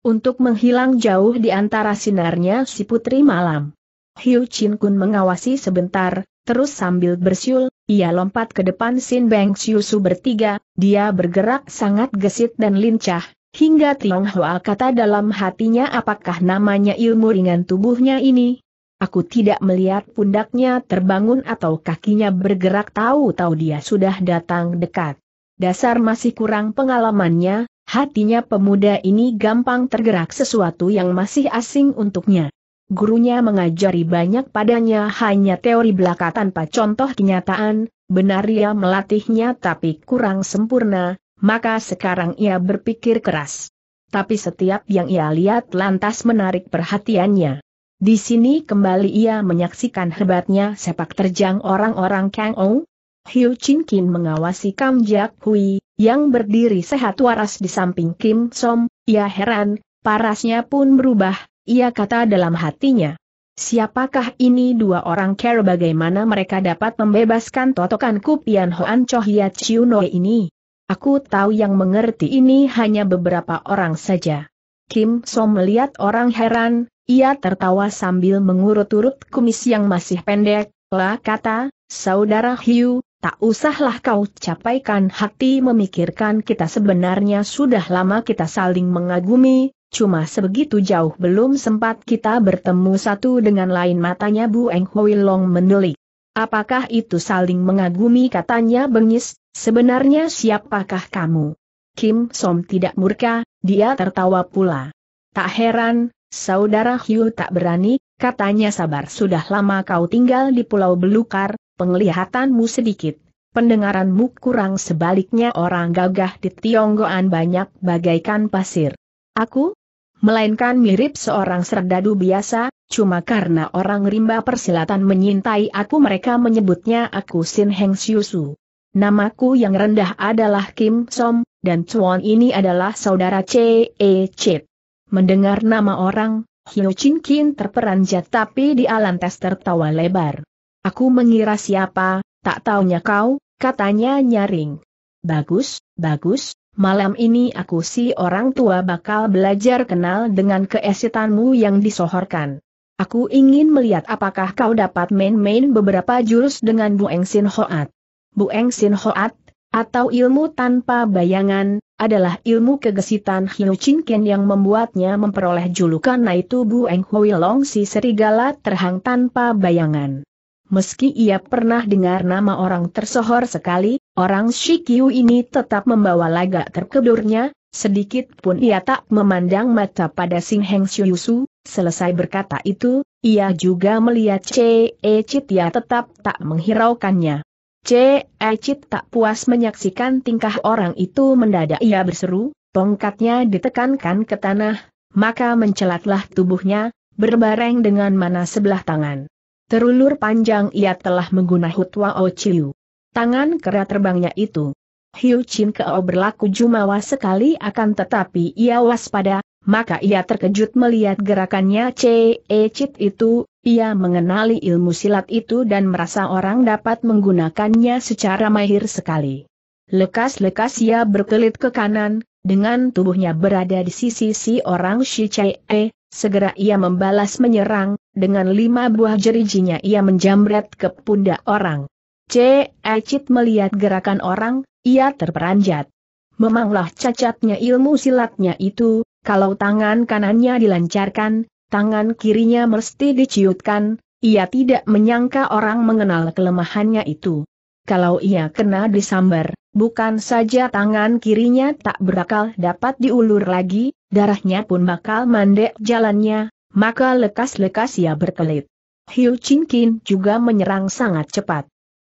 untuk menghilang jauh di antara sinarnya si putri malam. Hiu Chin Kun mengawasi sebentar, terus sambil bersiul, ia lompat ke depan Sin Beng Su bertiga, dia bergerak sangat gesit dan lincah, Hingga Tionghoa kata dalam hatinya apakah namanya ilmu ringan tubuhnya ini? Aku tidak melihat pundaknya terbangun atau kakinya bergerak tahu-tahu dia sudah datang dekat. Dasar masih kurang pengalamannya, hatinya pemuda ini gampang tergerak sesuatu yang masih asing untuknya. Gurunya mengajari banyak padanya hanya teori belaka tanpa contoh kenyataan, benar ia melatihnya tapi kurang sempurna, maka sekarang ia berpikir keras. Tapi setiap yang ia lihat lantas menarik perhatiannya. Di sini kembali ia menyaksikan hebatnya sepak terjang orang-orang Kang Ou. Hiu Chin Kin mengawasi Kam Jiak Hui, yang berdiri sehat waras di samping Kim Som, ia heran, parasnya pun berubah, ia kata dalam hatinya. Siapakah ini dua orang care bagaimana mereka dapat membebaskan totokan Kupian Hoan Cho Yat Chiu Noe ini? Aku tahu yang mengerti ini hanya beberapa orang saja. Kim So melihat orang heran, ia tertawa sambil mengurut-urut kumis yang masih pendek, lah kata, saudara Hiu, tak usahlah kau capaikan hati memikirkan kita sebenarnya sudah lama kita saling mengagumi, Cuma sebegitu jauh belum sempat kita bertemu satu dengan lain matanya Bu Eng Hui Long menelik. Apakah itu saling mengagumi katanya bengis, Sebenarnya siapakah kamu? Kim Som tidak murka, dia tertawa pula. Tak heran, saudara Hyu tak berani, katanya sabar sudah lama kau tinggal di Pulau Belukar, penglihatanmu sedikit, pendengaranmu kurang sebaliknya orang gagah di Tionggoan banyak bagaikan pasir. Aku? Melainkan mirip seorang serdadu biasa, Cuma karena orang rimba persilatan menyintai aku mereka menyebutnya aku Sin Heng Siusu. Namaku yang rendah adalah Kim Som, dan Chuan ini adalah saudara C.E. Chit. Mendengar nama orang, Hyo Chin Kin terperanjat tapi di alam lantas tertawa lebar. Aku mengira siapa, tak taunya kau, katanya nyaring. Bagus, bagus, malam ini aku si orang tua bakal belajar kenal dengan keesitanmu yang disohorkan. Aku ingin melihat apakah kau dapat main-main beberapa jurus dengan Eng Sin Hoat. Bu Eng Sin Hoat, atau ilmu tanpa bayangan, adalah ilmu kegesitan Hiu Ken yang membuatnya memperoleh julukan Naitu Bueng Hui Long si serigala terhang tanpa bayangan. Meski ia pernah dengar nama orang tersohor sekali, orang Shikiu ini tetap membawa lagak terkedurnya, sedikit pun ia tak memandang mata pada Sing Heng Shuyusu, selesai berkata itu, ia juga melihat Ce Chit ya tetap tak menghiraukannya. C. Ecit tak puas menyaksikan tingkah orang itu mendadak ia berseru, tongkatnya ditekankan ke tanah, maka mencelatlah tubuhnya, berbareng dengan mana sebelah tangan. Terulur panjang ia telah menggunakan hutwa O Chiu. Tangan kera terbangnya itu. Hiu Chin Keo berlaku jumawa sekali akan tetapi ia waspada, maka ia terkejut melihat gerakannya C.E. Cit itu, ia mengenali ilmu silat itu dan merasa orang dapat menggunakannya secara mahir sekali. Lekas-lekas ia berkelit ke kanan, dengan tubuhnya berada di sisi si orang Shi C.E., segera ia membalas menyerang, dengan lima buah jerijinya ia menjamret ke pundak orang. Ce Cit melihat gerakan orang, ia terperanjat. Memanglah cacatnya ilmu silatnya itu, kalau tangan kanannya dilancarkan, tangan kirinya mesti diciutkan, ia tidak menyangka orang mengenal kelemahannya itu. Kalau ia kena disambar, bukan saja tangan kirinya tak berakal dapat diulur lagi, darahnya pun bakal mandek jalannya, maka lekas-lekas ia berkelit. Hiu Chin Kin juga menyerang sangat cepat.